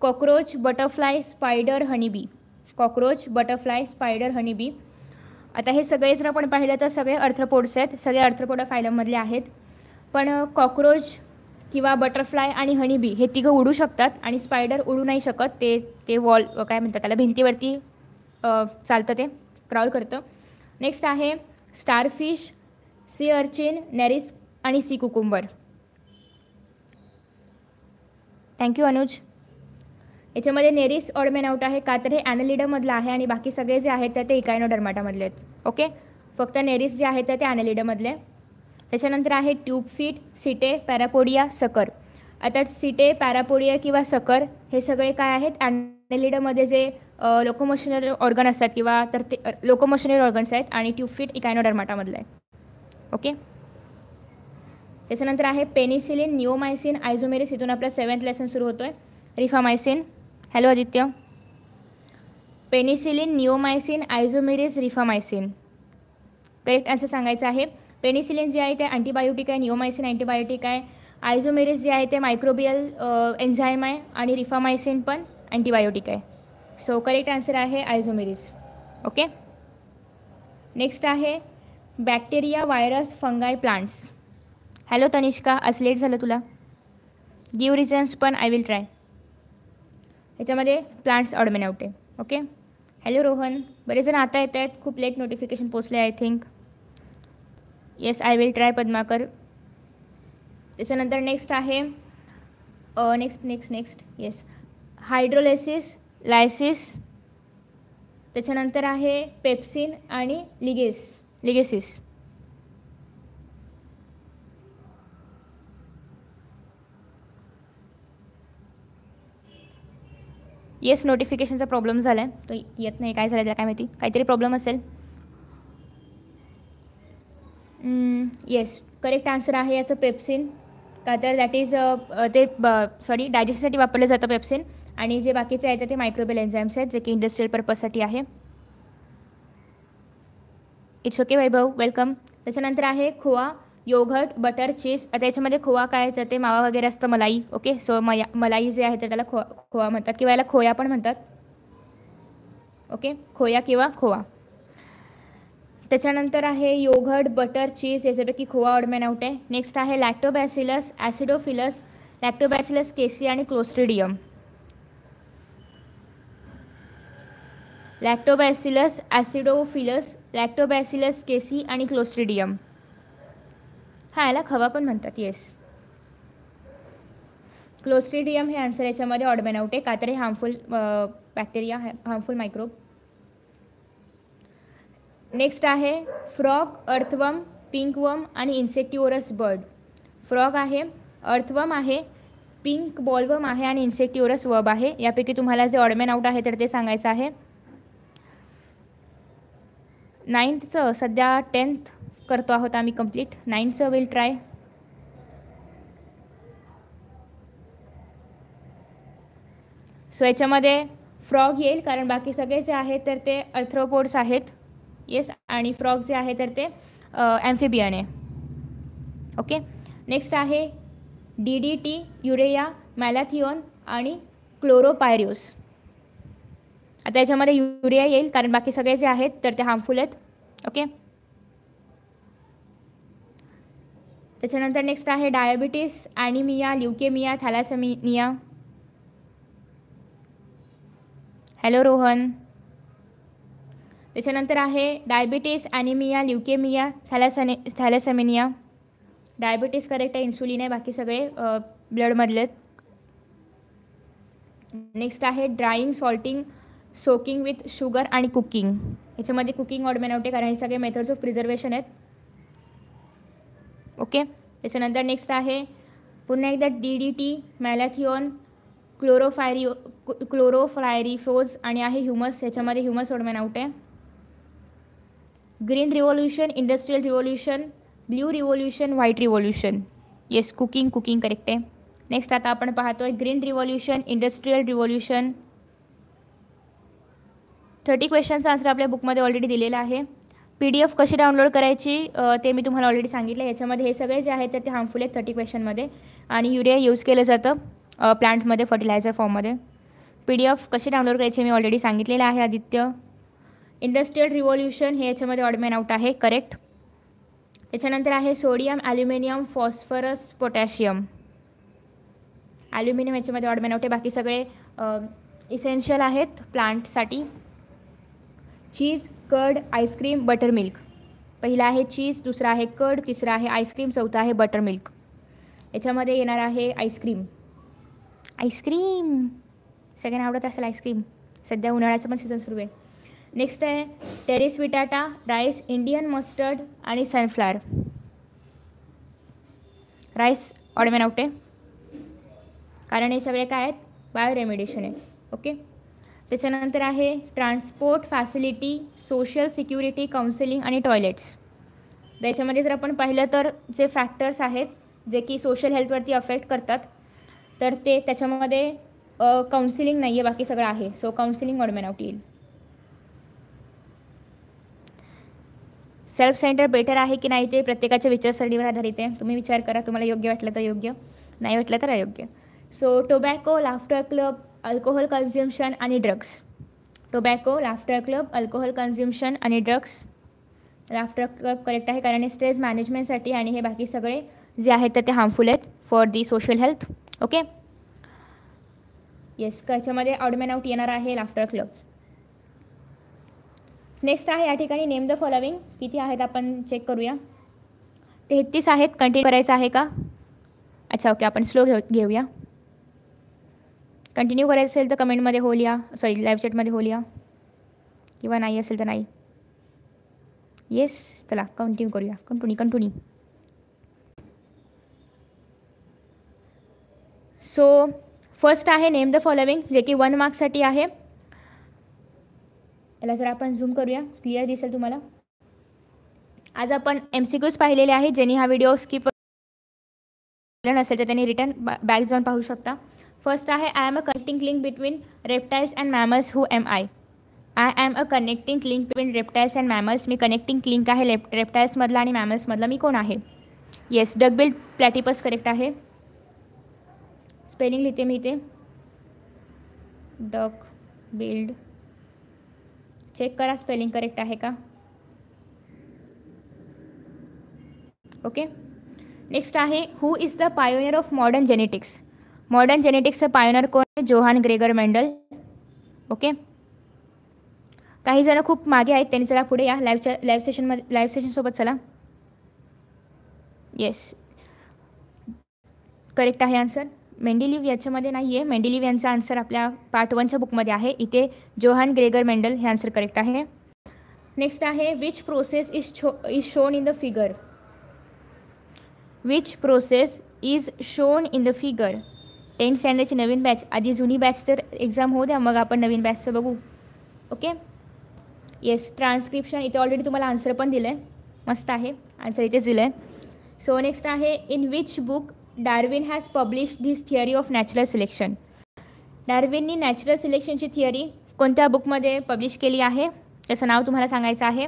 cockroach butterfly spider honeybee cockroach butterfly spider honeybee आता हे सगळे जर आपण पाहिलं तर सगळे अर्थपोड्स आहेत सगळे अर्थपोडं फायलमधले आहेत पण कॉक्रोच किंवा बटरफ्लाय आणि हनीबी हे तिघं उडू शकतात आणि स्पायडर उडू नाही शकत ते ते वॉल काय म्हणतात त्याला भिंतीवरती चालतं ते क्रॉल करतं नेक्स्ट आहे स्टारफिश सी अर्चिन नॅरिस आणि सी कुकुंबर थँक्यू अनुज याच्यामध्ये नेरिस ऑडमेन आउट आहे का तर हे ॲनलिडमधलं आहे आणि बाकी सगळे जे आहेत तर ते इकायनोडर्माटामधले आहेत ओके फक्त नेरिस जे आहेत तर ते ॲनलिडमधले त्याच्यानंतर आहे ट्यूबफिट सिटे पॅरापोडिया सकर आता सिटे पॅरापोडिया किंवा सकर हे सगळे काय आहेत मध्ये जे लोकोमोशनरी ऑर्गन असतात किंवा तर ते लोकोमोशनरी ऑर्गन्स आहेत आणि ट्यूबफिट इकायनोडर्माटामधलं आहे ओके त्याच्यानंतर आहे पेनिसिलिन निओमायसिन आयझोमेरिस इथून आपला सेवन्थ लेसन सुरू होतो आहे rifamycin hello Aditya penicillin neomycin isomeris rifamycin correct answer सांगायचं आहे पेनिसिलिन जे आहे ते अँटीबायोटिक आहे निओमायसिन अँटीबायोटिक आहे आयझोमेरिस जे आहे ते मायक्रोबियल एन्झायम आहे आणि रिफामायसिन पण अँटीबायोटिक आहे सो करेक्ट आन्सर आहे आयझोमेरिस ओके नेक्स्ट आहे bacteria virus fungi plants hello Tanishka असलेट झालं तुला गिव रिझन्स पण आय विल ट्राय ह्याच्यामध्ये प्लांट्स आहे ओके हॅलो रोहन बरेच जण आता येत आहेत खूप लेट नोटिफिकेशन पोचले I think yes I will try Padmakar त्याच्यानंतर नेक्स्ट आहे next next next yes hydrolysis lysis त्याच्यानंतर आहे पेप्सिन आणि लिगेस लिगेसिस येस नोटिफिकेशनचा प्रॉब्लेम झाला आहे तो येत नाही काय झालं त्याला काय माहिती काहीतरी प्रॉब्लेम असेल येस करेक्ट आन्सर आहे याचं पेप्सिन का तर दॅट इज ते सॉरी डायजेशनसाठी वापरलं जातं पेप्सिन आणि जे बाकीचे आहेत ते मायक्रोबेल एन्झाईम्स आहेत जे की इंडस्ट्रियल पर्पजसाठी आहे इट्स ओके वैभव वेलकम त्याच्यानंतर आहे खोआ योघट बटर चीज त्याच्यामध्ये खोवा काय तर ते मावा वगैरे असतं मलाई ओके सो मया मलाई जे आहे त्याला खो खोवा म्हणतात किंवा याला खोया पण म्हणतात ओके खोया किंवा खोवा त्याच्यानंतर आहे योघट बटर चीज याच्यापैकी खोवा ऑडमॅन आउट आहे नेक्स्ट आहे लॅक्टोबॅसिलस ॲसिडोफिलस लॅक्टोबॅसिलस केसी आणि clostridium lactobacillus acidophilus lactobacillus casei आणि क्लोस्ट्रिडियम हा याला खवा पण म्हणतात येस क्लोस्ट्रीडियम हे आन्सर याच्यामध्ये आहे का तर हे harmful bacteria harmful microbe next आहे फ्रॉग अर्थवम पिंकवम आणि इन्सेक्टिओरस बर्ड फ्रॉग आहे अर्थवम आहे पिंक बॉलवम आहे आणि इन्सेक्टिओरस वब आहे यापैकी तुम्हाला जे ऑडमेन आउट आहे तर ते सांगायचं आहे नाईन्थचं सध्या टेन्थ करतो आहोत आम्ही कंप्लीट नाईनचं विल ट्राय सो याच्यामध्ये फ्रॉग येईल कारण बाकी सगळे जे आहेत तर ते अर्थ्रोपोड्स आहेत येस आणि फ्रॉग जे आहे तर ते ॲम्फिबियन आहे ओके नेक्स्ट आहे D D T urea malathion आणि क्लोरोपायरिओस आता याच्यामध्ये युरिया येईल कारण बाकी सगळे जे आहेत तर ते हार्मफुल आहेत ओके त्याच्यानंतर नेक्स्ट आहे diabetes anaemia leukaemia thalassemia hello Rohan त्याच्यानंतर आहे डायबिटीस ॲनिमिया ल्युकेमिया थॅलासने थॅलासेमिनिया डायबिटीस करेक्ट आहे इन्सुलिन आहे बाकी सगळे ब्लडमधले नेक्स्ट आहे drying salting soaking with sugar आणि कुकिंग याच्यामध्ये कुकिंग ऑडमेनॉटे कारण हे सगळे मेथड्स ऑफ प्रिझर्वेशन आहेत ओके त्याच्यानंतर नेक्स्ट आहे पुन्हा एकदा D D T malathion chlorpyrifos फ्रोज आणि आहे ह्युमस ह्याच्यामध्ये ह्युमस सोडमॅन आउट आहे green revolution industrial revolution blue revolution white revolution yes cooking cooking correct आहे नेक्स्ट आता आपण पाहतोय green revolution industrial revolution thirty क्वेश्चनचा आन्सर आपल्या बुकमध्ये ऑलरेडी दिलेला आहे पी डी एफ कशी डाउनलोड करायची ते मी तुम्हाला ऑलरेडी सांगितलं याच्यामध्ये हे सगळे जे आहेत ते हार्मफुल आहेत थर्टी क्वेश्चनमध्ये आणि युरिया यूज केलं जातं प्लांटमध्ये फर्टिलायझर फॉर्ममध्ये पी डी एफ कशी डाउनलोड करायची मी ऑलरेडी सांगितलेलं आहे आदित्य इंडस्ट्रीयल रिव्होल्यूशन हे याच्यामध्ये ऑडमेन आउट आहे करेक्ट त्याच्यानंतर आहे sodium aluminium phosphorus potassium aluminium याच्यामध्ये ऑडमेन आउट आहे बाकी सगळे इसेन्शियल आहेत प्लांटसाठी cheese curd ice cream butter milk पहिला आहे चीज दुसरा आहे कड तिसरा आहे आईस्क्रीम चौथा आहे बटर मिल्क याच्यामध्ये येणार आहे आईस्क्रीम आईस्क्रीम सगळ्यांना आवडत असेल आईस्क्रीम सध्या उन्हाळ्याचं पण सीझन सुरू आहे नेक्स्ट आहे टेरेस विटाटा राईस इंडियन मस्टर्ड आणि सनफ्लावर राईस ऑडमॅन आउटे कारण हे सगळे काय आहेत बायो रेमेडिशन आहे ओके त्याच्यानंतर आहे transport facility social security counselling आणि टॉयलेट्स त्याच्यामध्ये जर आपण पाहिलं तर जे फॅक्टर्स आहेत जे की सोशल हेल्थवरती अफेक्ट करतात तर ते त्याच्यामध्ये काउन्सिलिंग नाही आहे बाकी सगळं आहे सो काउन्सिलिंग मेन आउट येईल सेल्फ सेंटर बेटर आहे की नाही ते प्रत्येकाच्या विचारसरणीवर आधारित आहे तुम्ही विचार करा तुम्हाला योग्य वाटलं तर योग्य नाही वाटलं तर अयोग्य so tobacco laughter club alcohol consumption आणि drugs tobacco laughter club alcohol consumption आणि ड्रग्स लाफ्टर क्लब करेक्ट आहे कारण स्ट्रेस मॅनेजमेंटसाठी आणि हे बाकी सगळे जे आहेत तर ते हार्मफुल आहेत for the social health okay yes याच्यामध्ये ऑडमॅन आउट येणार आहे लाफ्टर क्लब नेक्स्ट आहे या ठिकाणी नेम द फॉलोविंग किती आहेत आपण चेक करूया तेहतीस आहेत कंटिन्यू करायचं आहे का अच्छा ओके आपण स्लो घेऊ घेऊया कंटिन्यू करायचं असेल तर कमेंटमध्ये हो लिहा सॉरी लाईव्ह चॅटमध्ये हो लिहा किंवा नाही असेल तर नाही येस चला कंटिन्यू करूया कंटिन्यू कंटिन्यू सो फर्स्ट आहे नेम द फॉलोविंग जे की वन मार्क्ससाठी आहे याला जर आपण झूम करूया क्लिअर दिसेल तुम्हाला आज आपण एम सी क्यूज पाहिलेले आहे ज्यांनी हा व्हिडिओ स्किप नसेल तर त्यांनी रिटर्न बॅक जाऊन पाहू शकता फर्स्ट आहे I am a connecting link between reptiles and mammals who am I I am a connecting link between reptiles and mammals मी कनेक्टिंग लिंक आहे लेप रेप्टाईल्समधला आणि मॅमल्समधला मी कोण आहे येस बिल्ड प्लॅटिपस करेक्ट आहे स्पेलिंग लिहिते मी इथे डक बिल्ड चेक करा स्पेलिंग करेक्ट आहे का ओके नेक्स्ट आहे who is the pioneer of modern genetics modern जेनेटिक्सचा पायनर कोण आहे जोहान ग्रेगर मेंडल ओके काही जण खूप मागे आहेत त्यांनी चला पुढे या लाईव्हच्या लाईव्ह सेशनमध्ये लाईव्ह सोबत चला येस करेक्ट आहे आन्सर मेंडिलिव्ह याच्यामध्ये नाही आहे मेंडिलिव्ह यांचा आन्सर आपल्या पार्ट वनच्या बुकमध्ये आहे इथे जोहान ग्रेगर मेंडल हे आन्सर करेक्ट आहे नेक्स्ट आहे which process is show is shown in the figure which process is shown in the figure tenth स्टँडर्डची नवीन बॅच आधी जुनी बॅच तर एक्झाम होऊ द्या मग आपण नवीन बॅचचं बघू ओके येस ट्रान्स्क्रिप्शन इथे ऑलरेडी तुम्हाला आन्सर पण दिलं आहे मस्त आहे आन्सर इथेच दिलं आहे सो नेक्स्ट आहे in which book Darwin has publish this theory of natural selection डार्विननी नॅचरल सिलेक्शनची थिअरी कोणत्या बुकमध्ये पब्लिश केली आहे त्याचं नाव तुम्हाला सांगायचं आहे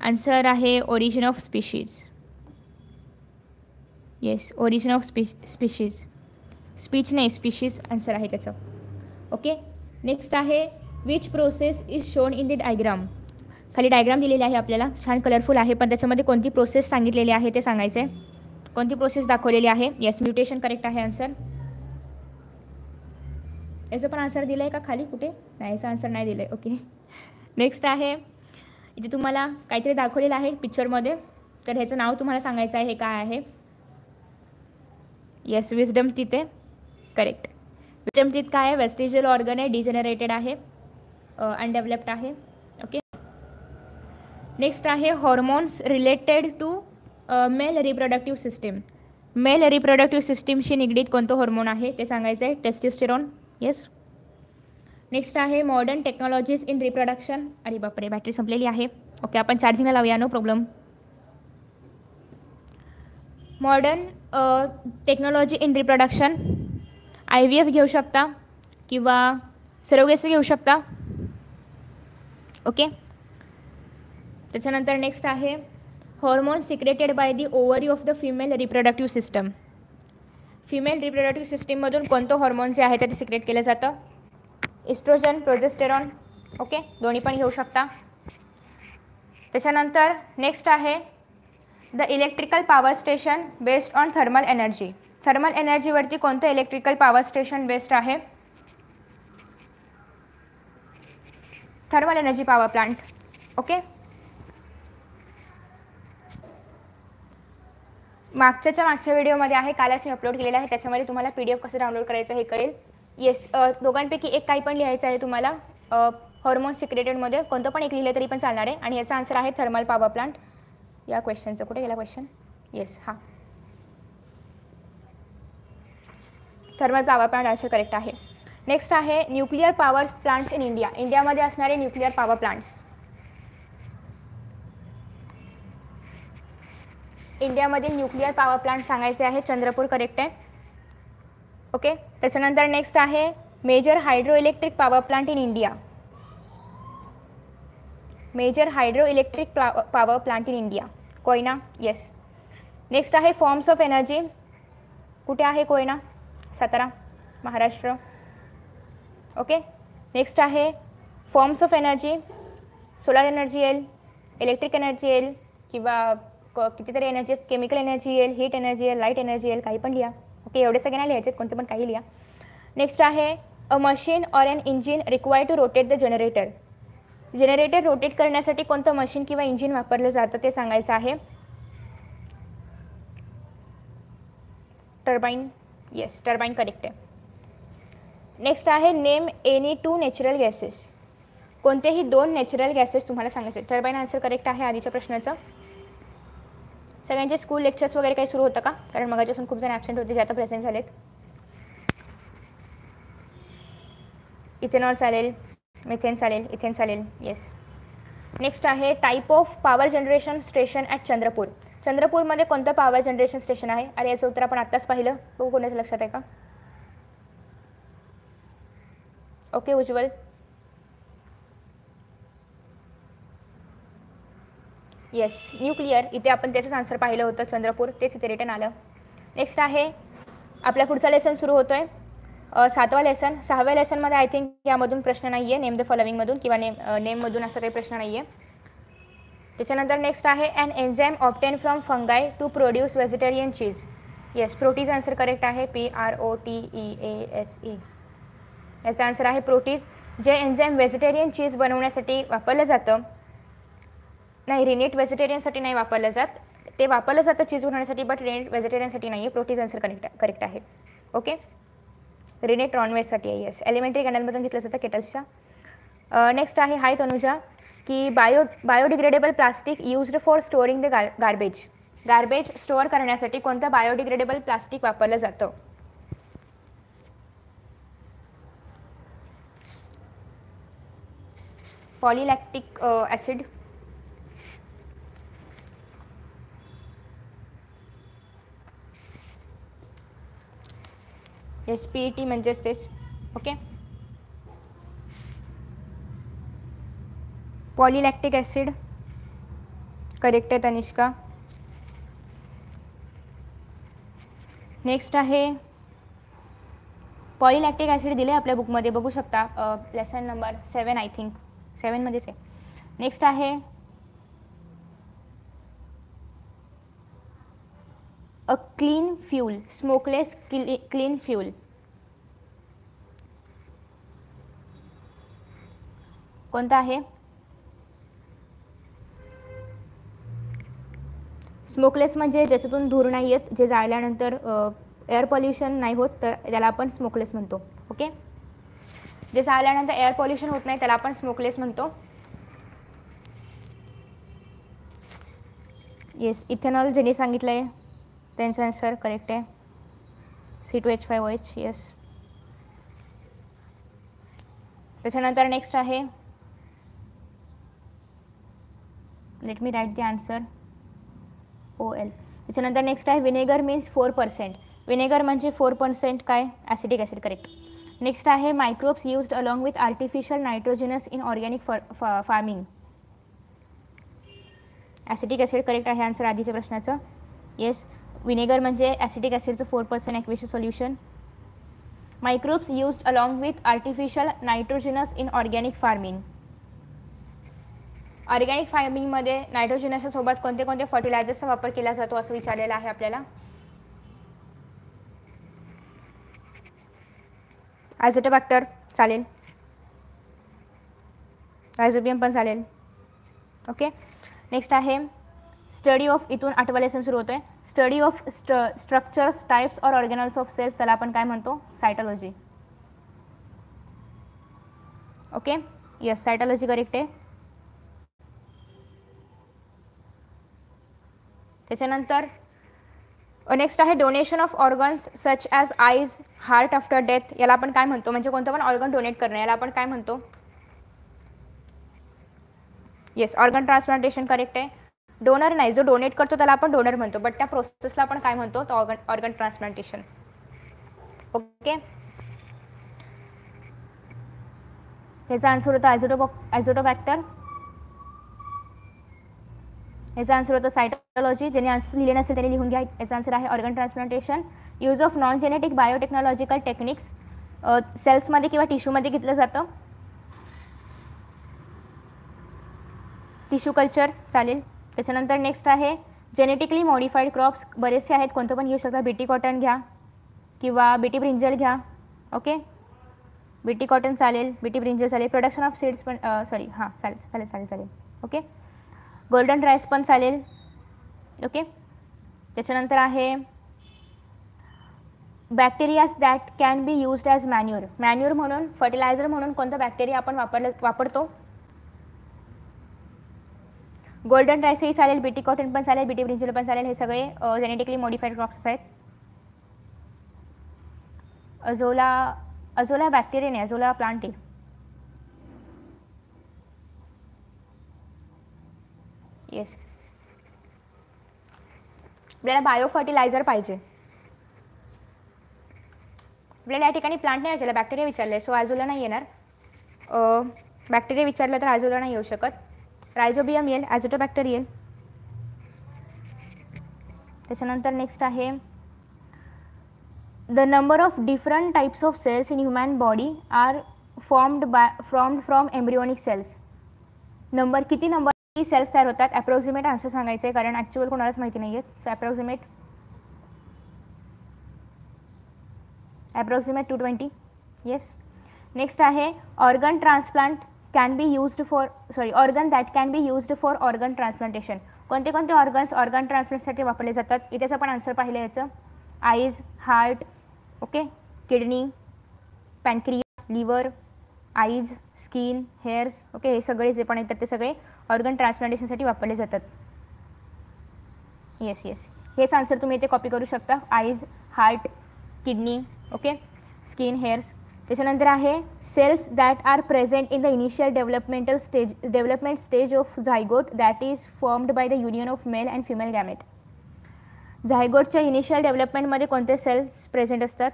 आन्सर आहे origin of species yes origin of स्पी स्पीशीज स्पीच नाही स्पीशीज आन्सर आहे त्याचं ओके नेक्स्ट आहे which process is shown in the diagram खाली डायग्राम दिलेली आहे आपल्याला छान कलरफुल आहे पण त्याच्यामध्ये कोणती प्रोसेस सांगितलेली आहे ते सांगायचं आहे कोणती प्रोसेस दाखवलेली आहे येस म्युटेशन करेक्ट आहे आन्सर याचं पण आन्सर दिलं आहे का खाली कुठे नाही याचा आन्सर नाही दिलं आहे ओके नेक्स्ट आहे इथे तुम्हाला काहीतरी दाखवलेलं आहे पिक्चरमध्ये तर ह्याचं नाव तुम्हाला सांगायचं आहे काय आहे येस विजडम तिथे करेक्ट विटमटीत काय आहे वेस्टिजियल ऑर्गन आहे डिजेनरेटेड आहे अनडेव्हलप्ड आहे ओके नेक्स्ट आहे hormones related to male reproductive system male reproductive सिस्टीमशी निगडीत कोणतं हॉर्मोन आहे ते सांगायचं आहे टेस्टिस्टेरॉन येस नेक्स्ट आहे मॉडर्न टेक्नॉलॉजीज इन रिप्रोडक्शन अरे बापरे बॅटरी संपलेली आहे ओके आपण चार्जिंगला लावूया no problem modern technology in reproduction I V F घेऊ शकता किंवा सरोगेसी घेऊ शकता ओके त्याच्यानंतर नेक्स्ट आहे hormone secreted by the ovary of the female reproductive system female reproductive सिस्टीममधून कोणतं हॉर्मोन जे आहे ते सिक्रेट केलं जातं इस्ट्रोजन प्रोजेस्टेरॉन ओके दोन्ही पण घेऊ शकता त्याच्यानंतर नेक्स्ट आहे the electrical power station based on thermal energy thermal एनर्जीवरती कोणतं इलेक्ट्रिकल पॉवर स्टेशन बेस्ट आहे thermal energy power plant okay मागच्याच्या मागच्या व्हिडिओमध्ये आहे कालच मी अपलोड केलेला आहे त्याच्यामध्ये तुम्हाला पी डी एफ कसं डाउनलोड करायचं हे कळेल येस दोघांपैकी एक काही पण लिहायचं आहे तुम्हाला हॉर्मोन सिक्रेटेडमध्ये कोणतं पण एक लिहिलं तरी पण चालणार आहे आणि याचा आन्सर आहे थर्मल पॉवर प्लांट या क्वेश्चनचं कुठे गेला क्वेश्चन येस हां thermal power plant answer correct आहे नेक्स्ट आहे nuclear power plants in India इंडियामध्ये असणारे न्यूक्लिअर पॉवर प्लांट्स इंडियामध्ये न्यूक्लिअर पॉवर प्लांट सांगायचे आहे चंद्रपूर करेक्ट आहे ओके त्याच्यानंतर नेक्स्ट आहे major hydro electric power plant in India major hydro electric power plant in India Koyna yes next आहे फॉर्म्स ऑफ एनर्जी कुठे आहे कोयना सातारा महाराष्ट्र ओके नेक्स्ट आहे forms of energy solar energy येईल इलेक्ट्रिक एनर्जी येईल किंवा क कितीतरी एनर्जी केमिकल एनर्जी येईल हीट एनर्जी येईल लाईट एनर्जी येईल काही पण लिहा ओके एवढे सगळे नाही लिहायचे कोणते पण काही लिहा नेक्स्ट आहे a machine or an engine require to rotate the generator generator rotate करण्यासाठी कोणतं मशीन किंवा इंजिन वापरलं जातं ते सांगायचं आहे टर्बाईन येस टर्बाईन करेक्ट आहे नेक्स्ट आहे name any two natural gases कोणतेही दोन नॅचरल गॅसेस तुम्हाला सांगायचे टर्बाईन आन्सर करेक्ट आहे आधीच्या प्रश्नाचं सगळ्यांचे स्कूल लेक्चर्स वगैरे काही सुरू होतं का कारण मगाच्यापासून खूप जण ॲबसेंट होते जे आता प्रेझेंट झालेत इथेनॉल चालेल मिथेन चालेल इथेन चालेल येस नेक्स्ट आहे type of power generation station at Chandrapur चंद्रपूरमध्ये कोणतं पॉवर जनरेशन स्टेशन आहे अरे याचं उत्तर आपण आत्ताच पाहिलं बघू कोणाचं लक्षात आहे का ओके उज्ज्वल येस न्यूक्लिअर इथे आपण त्याचंच आन्सर पाहिलं होतं चंद्रपूर तेच इथे रिटर्न आलं नेक्स्ट आहे आपला पुढचा लेसन सुरू होतो आहे सातवा लेसन सहाव्या लेसनमध्ये आय थिंक यामधून प्रश्न नाही आहे नेम द फॉलोविंगमधून किंवा नेम नेममधून असा काही प्रश्न नाही आहे त्याच्यानंतर नेक्स्ट आहे an enzyme obtain from fungi to produce vegetarian cheese yes protease answer correct आहे P R O T E A S E याचा आन्सर आहे प्रोटीज जे एन्झाईम व्हेजिटेरियन चीज बनवण्यासाठी वापरलं जातं नाही रिनेट व्हेजिटेरियनसाठी नाही वापरलं जात ते वापरलं जातं चीज बनवण्यासाठी बट रिनेट व्हेजिटेरियनसाठी नाही आहे प्रोटीज आन्सर करेक्ट करेक्ट आहे ओके रिनेट नॉनव्हेजसाठी आहे येस एलिमेंटरी कॅनलमधून घेतलं जातं केटल्सच्या नेक्स्ट आहे हाय तनुजा की bio biodegradable plastic used for storing the गार गार्बेज गार्बेज स्टोअर करण्यासाठी कोणतं बायोडिग्रेडेबल प्लास्टिक वापरलं जातं polylactic acid S P E T म्हणजेच तेच ओके पॉलिलॅक्टिक ॲसिड करेक्ट आहे तनिष्का नेक्स्ट आहे पॉलिलॅक्टिक ॲसिड दिले आपल्या बुकमध्ये बघू शकता lesson number seven I think सेवनमध्येच आहे नेक्स्ट आहे अ क्लीन फ्यूल स्मोकलेस क्ली क्लीन फ्यूल कोणतं आहे स्मोकलेस म्हणजे ज्याच्यातून धूर नाही येत जे जाळल्यानंतर एअर पॉल्युशन नाही होत तर त्याला आपण स्मोकलेस म्हणतो ओके जे जाळल्यानंतर एअर पॉल्युशन होत नाही त्याला आपण स्मोकलेस म्हणतो येस इथेनॉल ज्यांनी सांगितलं आहे त्यांचा आन्सर करेक्ट आहे C two H O H yes त्याच्यानंतर नेक्स्ट आहे let me write the answer O L त्याच्यानंतर नेक्स्ट आहे vinegar means four percent vinegar म्हणजे फोर पर्सेंट काय ॲसिडिक ॲसिड करेक्ट नेक्स्ट आहे microbes used along with artificial nitrogenous in organic farming acidic acid correct आहे आन्सर आधीच्या प्रश्नाचं येस विनेगर म्हणजे ॲसिडिक ॲसिडचं four percent aqueous solution microbes used along with artificial nitrogenous in organic farming organic फार्मिंगमध्ये नायट्रोजनच्या सोबत कोणते कोणते फर्टिलायझर्सचा वापर केला जातो असं विचारलेलं आहे आपल्याला ॲझोटोबॅक्टर चालेल ॲझोबियम पण चालेल ओके नेक्स्ट आहे स्टडी ऑफ इथून आठवा लेसन सुरू होतोय study of structures types or organelles of cells त्याला आपण काय म्हणतो cytology okay yes cytology correct आहे त्याच्यानंतर नेक्स्ट आहे donation of organs such as eyes heart after death याला आपण काय म्हणतो म्हणजे कोणतं पण ऑर्गन डोनेट करणं याला आपण काय म्हणतो येस ऑर्गन ट्रान्सप्लांटेशन करेक्ट आहे डोनर नाही जो डोनेट करतो त्याला आपण डोनर म्हणतो बट त्या प्रोसेसला आपण काय म्हणतो तो ऑर्गन ऑर्गन ट्रान्सप्लांटेशन ओके त्याचा आन्सर होता ॲझोटोप याचा आन्सर होतं सायटोलॉजी ज्यांनी आन्सर लिहिले नसेल त्यांनी लिहून घ्या याचा आन्सर आहे organ transplantation use of non genetic biotechnological techniques सेल्समध्ये किंवा टिश्यूमध्ये घेतलं जातं टिश्यू कल्चर चालेल त्याच्यानंतर नेक्स्ट आहे जेनेटिकली मॉडिफाईड क्रॉप्स बरेचसे आहेत कोणतं पण येऊ शकता बीटी कॉटन घ्या किंवा बीटी ब्रिंजल घ्या ओके बीटी कॉटन चालेल बीटी ब्रिंजल चालेल प्रोडक्शन ऑफ सीड्स पण सॉरी हां चालेल चालेल चालेल चालेल ओके गोल्डन राईस पण चालेल ओके त्याच्यानंतर आहे bacterias that can be used as manure manure म्हणून फर्टिलायझर म्हणून कोणतं बॅक्टेरिया आपण वापरलं वापरतो गोल्डन राईसही चालेल बीटी कॉटन पण चालेल बीटी ब्रिंजल पण चालेल हे सगळे जेनेटिकली मॉडिफाईड क्रॉप्स आहेत अजोला अजोला बॅक्टेरिया नाही अजोला प्लांट आहे येस आपल्याला बायो फर्टिलायझर पाहिजे आपल्याला या ठिकाणी प्लांट नाही विचारला बॅक्टेरिया विचारले सो आजूला नाही येणार बॅक्टेरिया विचारलं तर आजूला नाही येऊ शकत रायझोबियम येईल ॲझोटो त्याच्यानंतर नेक्स्ट आहे the number of different types of cells in human body are formed by formed from embryonic cells number किती नंबर किती सेल्स तयार होतात ॲप्रॉक्झिमेट आन्सर सांगायचं आहे कारण ॲक्च्युअल कोणालाच माहिती नाही आहेत so approximate approximate two twenty yes next आहे organ transplant can be used for sorry organ that can be used for organ transplantation कोणते कोणते ऑर्गन्स ऑर्गन ट्रान्सप्लांटसाठी वापरले जातात इथेच आपण आन्सर पाहिलं याचं eyes heart okay kidney pancreas liver eyes skin hairs okay हे सगळे जे पण तर ते सगळे ऑर्गन ट्रान्सप्लांटेशनसाठी वापरले जातात येस येस हेच आन्सर तुम्ही इथे कॉपी करू शकता eyes heart kidney okay skin hairs त्याच्यानंतर आहे cells that are present in the initial developmental stage development stage of zygote that is formed by the union of male and female gamete झायगोटच्या इनिशियल डेव्हलपमेंटमध्ये कोणते सेल्स प्रेझेंट असतात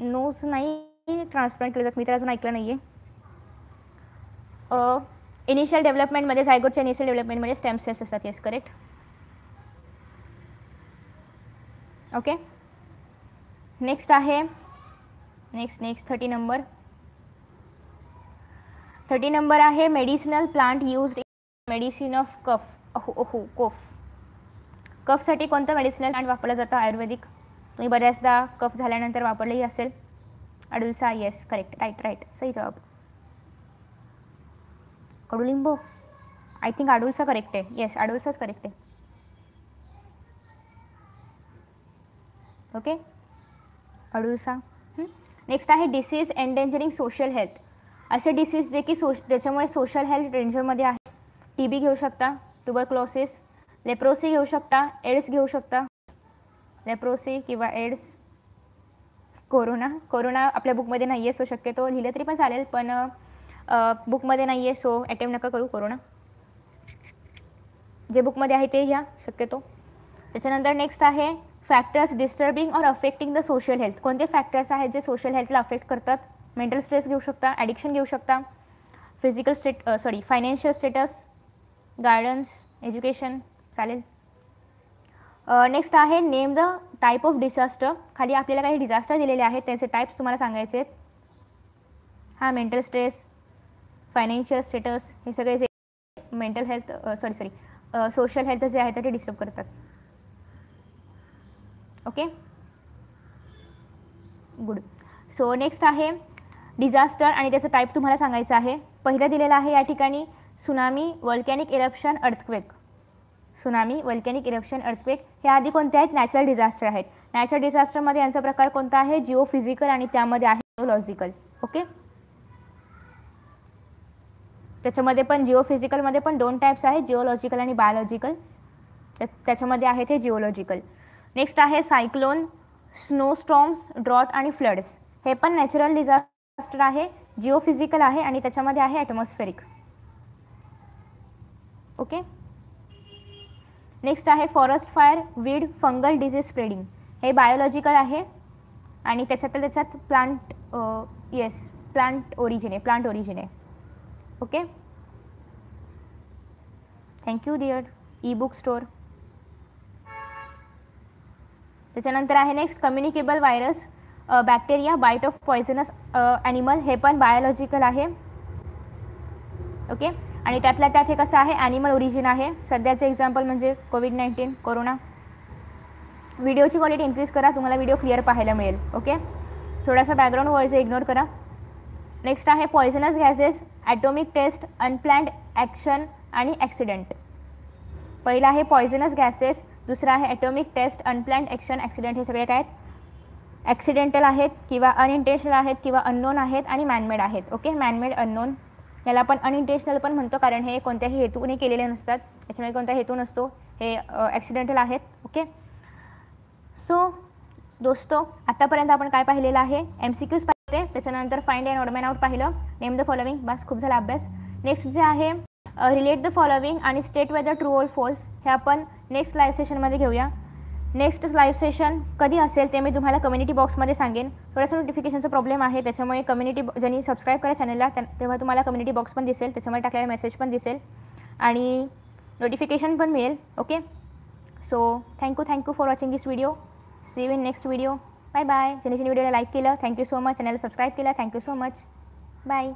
नोज नाही ट्रान्सप्लांट केले जात मी तर अजून ऐकलं नाही आहे इनिशियल डेव्हलपमेंटमध्ये झायगोटच्या इनिशियल डेव्हलपमेंटमध्ये स्टेम सेल्स असतात येस करेक्ट ओके नेक्स्ट आहे next next thirty number thirty number आहे medicinal plant use medicine of cough अहो अहो कफ कफसाठी कोणतं मेडिसिनल प्लांट वापरलं जातं आयुर्वेदिक तुम्ही बऱ्याचदा कफ झाल्यानंतर वापरलंही असेल अडुलसा येस करेक्ट राईट राईट सही जवाब कडुलिंब आय थिंक आडुलसा करेक्ट आहे येस आडुलसाच करेक्ट आहे ओके अडुलसा नेक्स्ट आहे डिसीज एंडेंजरिंग सोशल हेल्थ असे डिसीज जे की सोश ज्याच्यामुळे सोशल हेल्थ डेंजरमध्ये आहे टी बी घेऊ शकता ट्युबरक्लोसिस लेप्रोसी घेऊ शकता एड्स घेऊ शकता लेप्रोसी किंवा एड्स कोरोना कोरोना आपल्या बुकमध्ये नाही आहे सो शक्यतो लिहिलं तरी पण चालेल पण बुकमध्ये नाही आहे सो अटेम्प्ट नका करू कोरोना ना जे बुकमध्ये आहे ते घ्या शक्यतो त्याच्यानंतर नेक्स्ट आहे फॅक्टर्स डिस्टर्बिंग और अफेक्टिंग द सोशल हेल्थ कोणते फॅक्टर्स आहेत जे सोशल हेल्थला अफेक्ट करतात मेंटल स्ट्रेस घेऊ शकता ॲडिक्शन घेऊ शकता physical state sorry financial status gardens education चालेल नेक्स्ट आहे name the type of disaster खाली आपल्याला काही डिझास्टर दिलेले आहेत त्याचे टाईप्स तुम्हाला सांगायचे आहेत हा मेंटल स्ट्रेस फायनान्शियल स्टेटस हे सगळे जे mental health sorry sorry social health जे आहे ते डिस्टर्ब करतात ओके गुड सो नेक्स्ट आहे डिझास्टर आणि त्याचं टाईप तुम्हाला सांगायचं आहे पहिलं दिलेलं आहे या ठिकाणी tsunami volcanic eruption earthquake tsunami volcanic eruption earthquake हे आधी कोणते आहेत नॅचरल डिझास्टर आहेत नॅचरल डिझास्टरमध्ये यांचा प्रकार कोणता आहे जिओ फिजिकल आणि त्यामध्ये आहे जिओलॉजिकल ओके त्याच्यामध्ये पण जिओफिजिकलमध्ये पण दोन टाईप्स आहेत जिओलॉजिकल आणि बायोलॉजिकल त्याच्यामध्ये आहेत हे जिओलॉजिकल नेक्स्ट आहे सायक्लोन स्नो स्टॉम्स ड्रॉट आणि फ्लड्स हे पण नॅचरल डिझास्टर आहे जिओफिजिकल आहे आणि त्याच्यामध्ये आहे ॲटमॉस्फेरिक ओके नेक्स्ट आहे forest fire weed fungal disease spreading हे बायोलॉजिकल आहे आणि त्याच्यात त्याच्यात प्लांट येस प्लांट ओरिजिन आहे प्लांट ओरिजिन आहे okay thank you you dear e book store त्याच्यानंतर आहे next communicable virus bacteria bite of poisonous animal हे पण बायोलॉजिकल आहे ओके आणि त्यातल्या त्यात हे कसं आहे ॲनिमल ओरिजिन आहे सध्याचं एक्झाम्पल म्हणजे कोविड नाईन्टीन कोरोना व्हिडिओची क्वालिटी इन्क्रीज करा तुम्हाला व्हिडिओ क्लिअर पाहायला मिळेल ओके थोडासा बॅकग्राऊंड वॉईस इग्नोर करा नेक्स्ट आहे poisonous gases atomic test unplanned action आणि ॲक्सिडेंट पहिलं आहे पॉयझनस गॅसेस दुसरा आहे atomic test unplanned action accident हे सगळे काय आहेत ॲक्सिडेंटल आहेत किंवा अनइंटेन्शनल आहेत किंवा अननोन आहेत आणि मॅनमेड आहेत ओके मॅनमेड अननोन याला आपण अनइंटेन्शनल पण म्हणतो कारण हे कोणत्याही हेतूने केलेले नसतात याच्यामध्ये कोणता हेतू नसतो हे ॲक्सिडेंटल आहेत ओके सो दोस्तो आतापर्यंत आपण काय पाहिलेलं आहे एम सी क्यूज ते त्याच्यानंतर फाइंड अँड ऑडमॅन आउट पाहिलं नेम द फॉलोविंग बस खूप झाला अभ्यास नेक्स्ट जे आहे रिलेट द फॉलोविंग आणि state whether true all false हे आपण नेक्स्ट लाईव्ह सेशनमध्ये घेऊया नेक्स्ट लाईव्ह सेशन कधी असेल ते मी तुम्हाला कम्युनिटी बॉक्समध्ये सांगेन थोडंसं नोटिफिकेशनचा प्रॉब्लेम आहे त्याच्यामुळे कम्युनिटी ज्यांनी सबस्क्राईब करा चॅनलला तेव्हा तुम्हाला कम्युनिटी बॉक्स पण दिसेल त्याच्यामुळे टाकलेला मेसेज पण दिसेल आणि नोटिफिकेशन पण मिळेल okay so thank you thank you for watching this video see you in next video bye bye ज्यांनी ज्यांनी व्हिडिओला लाईक केलं thank you so much channel subscribe केलं थँक्यू सो मच बाय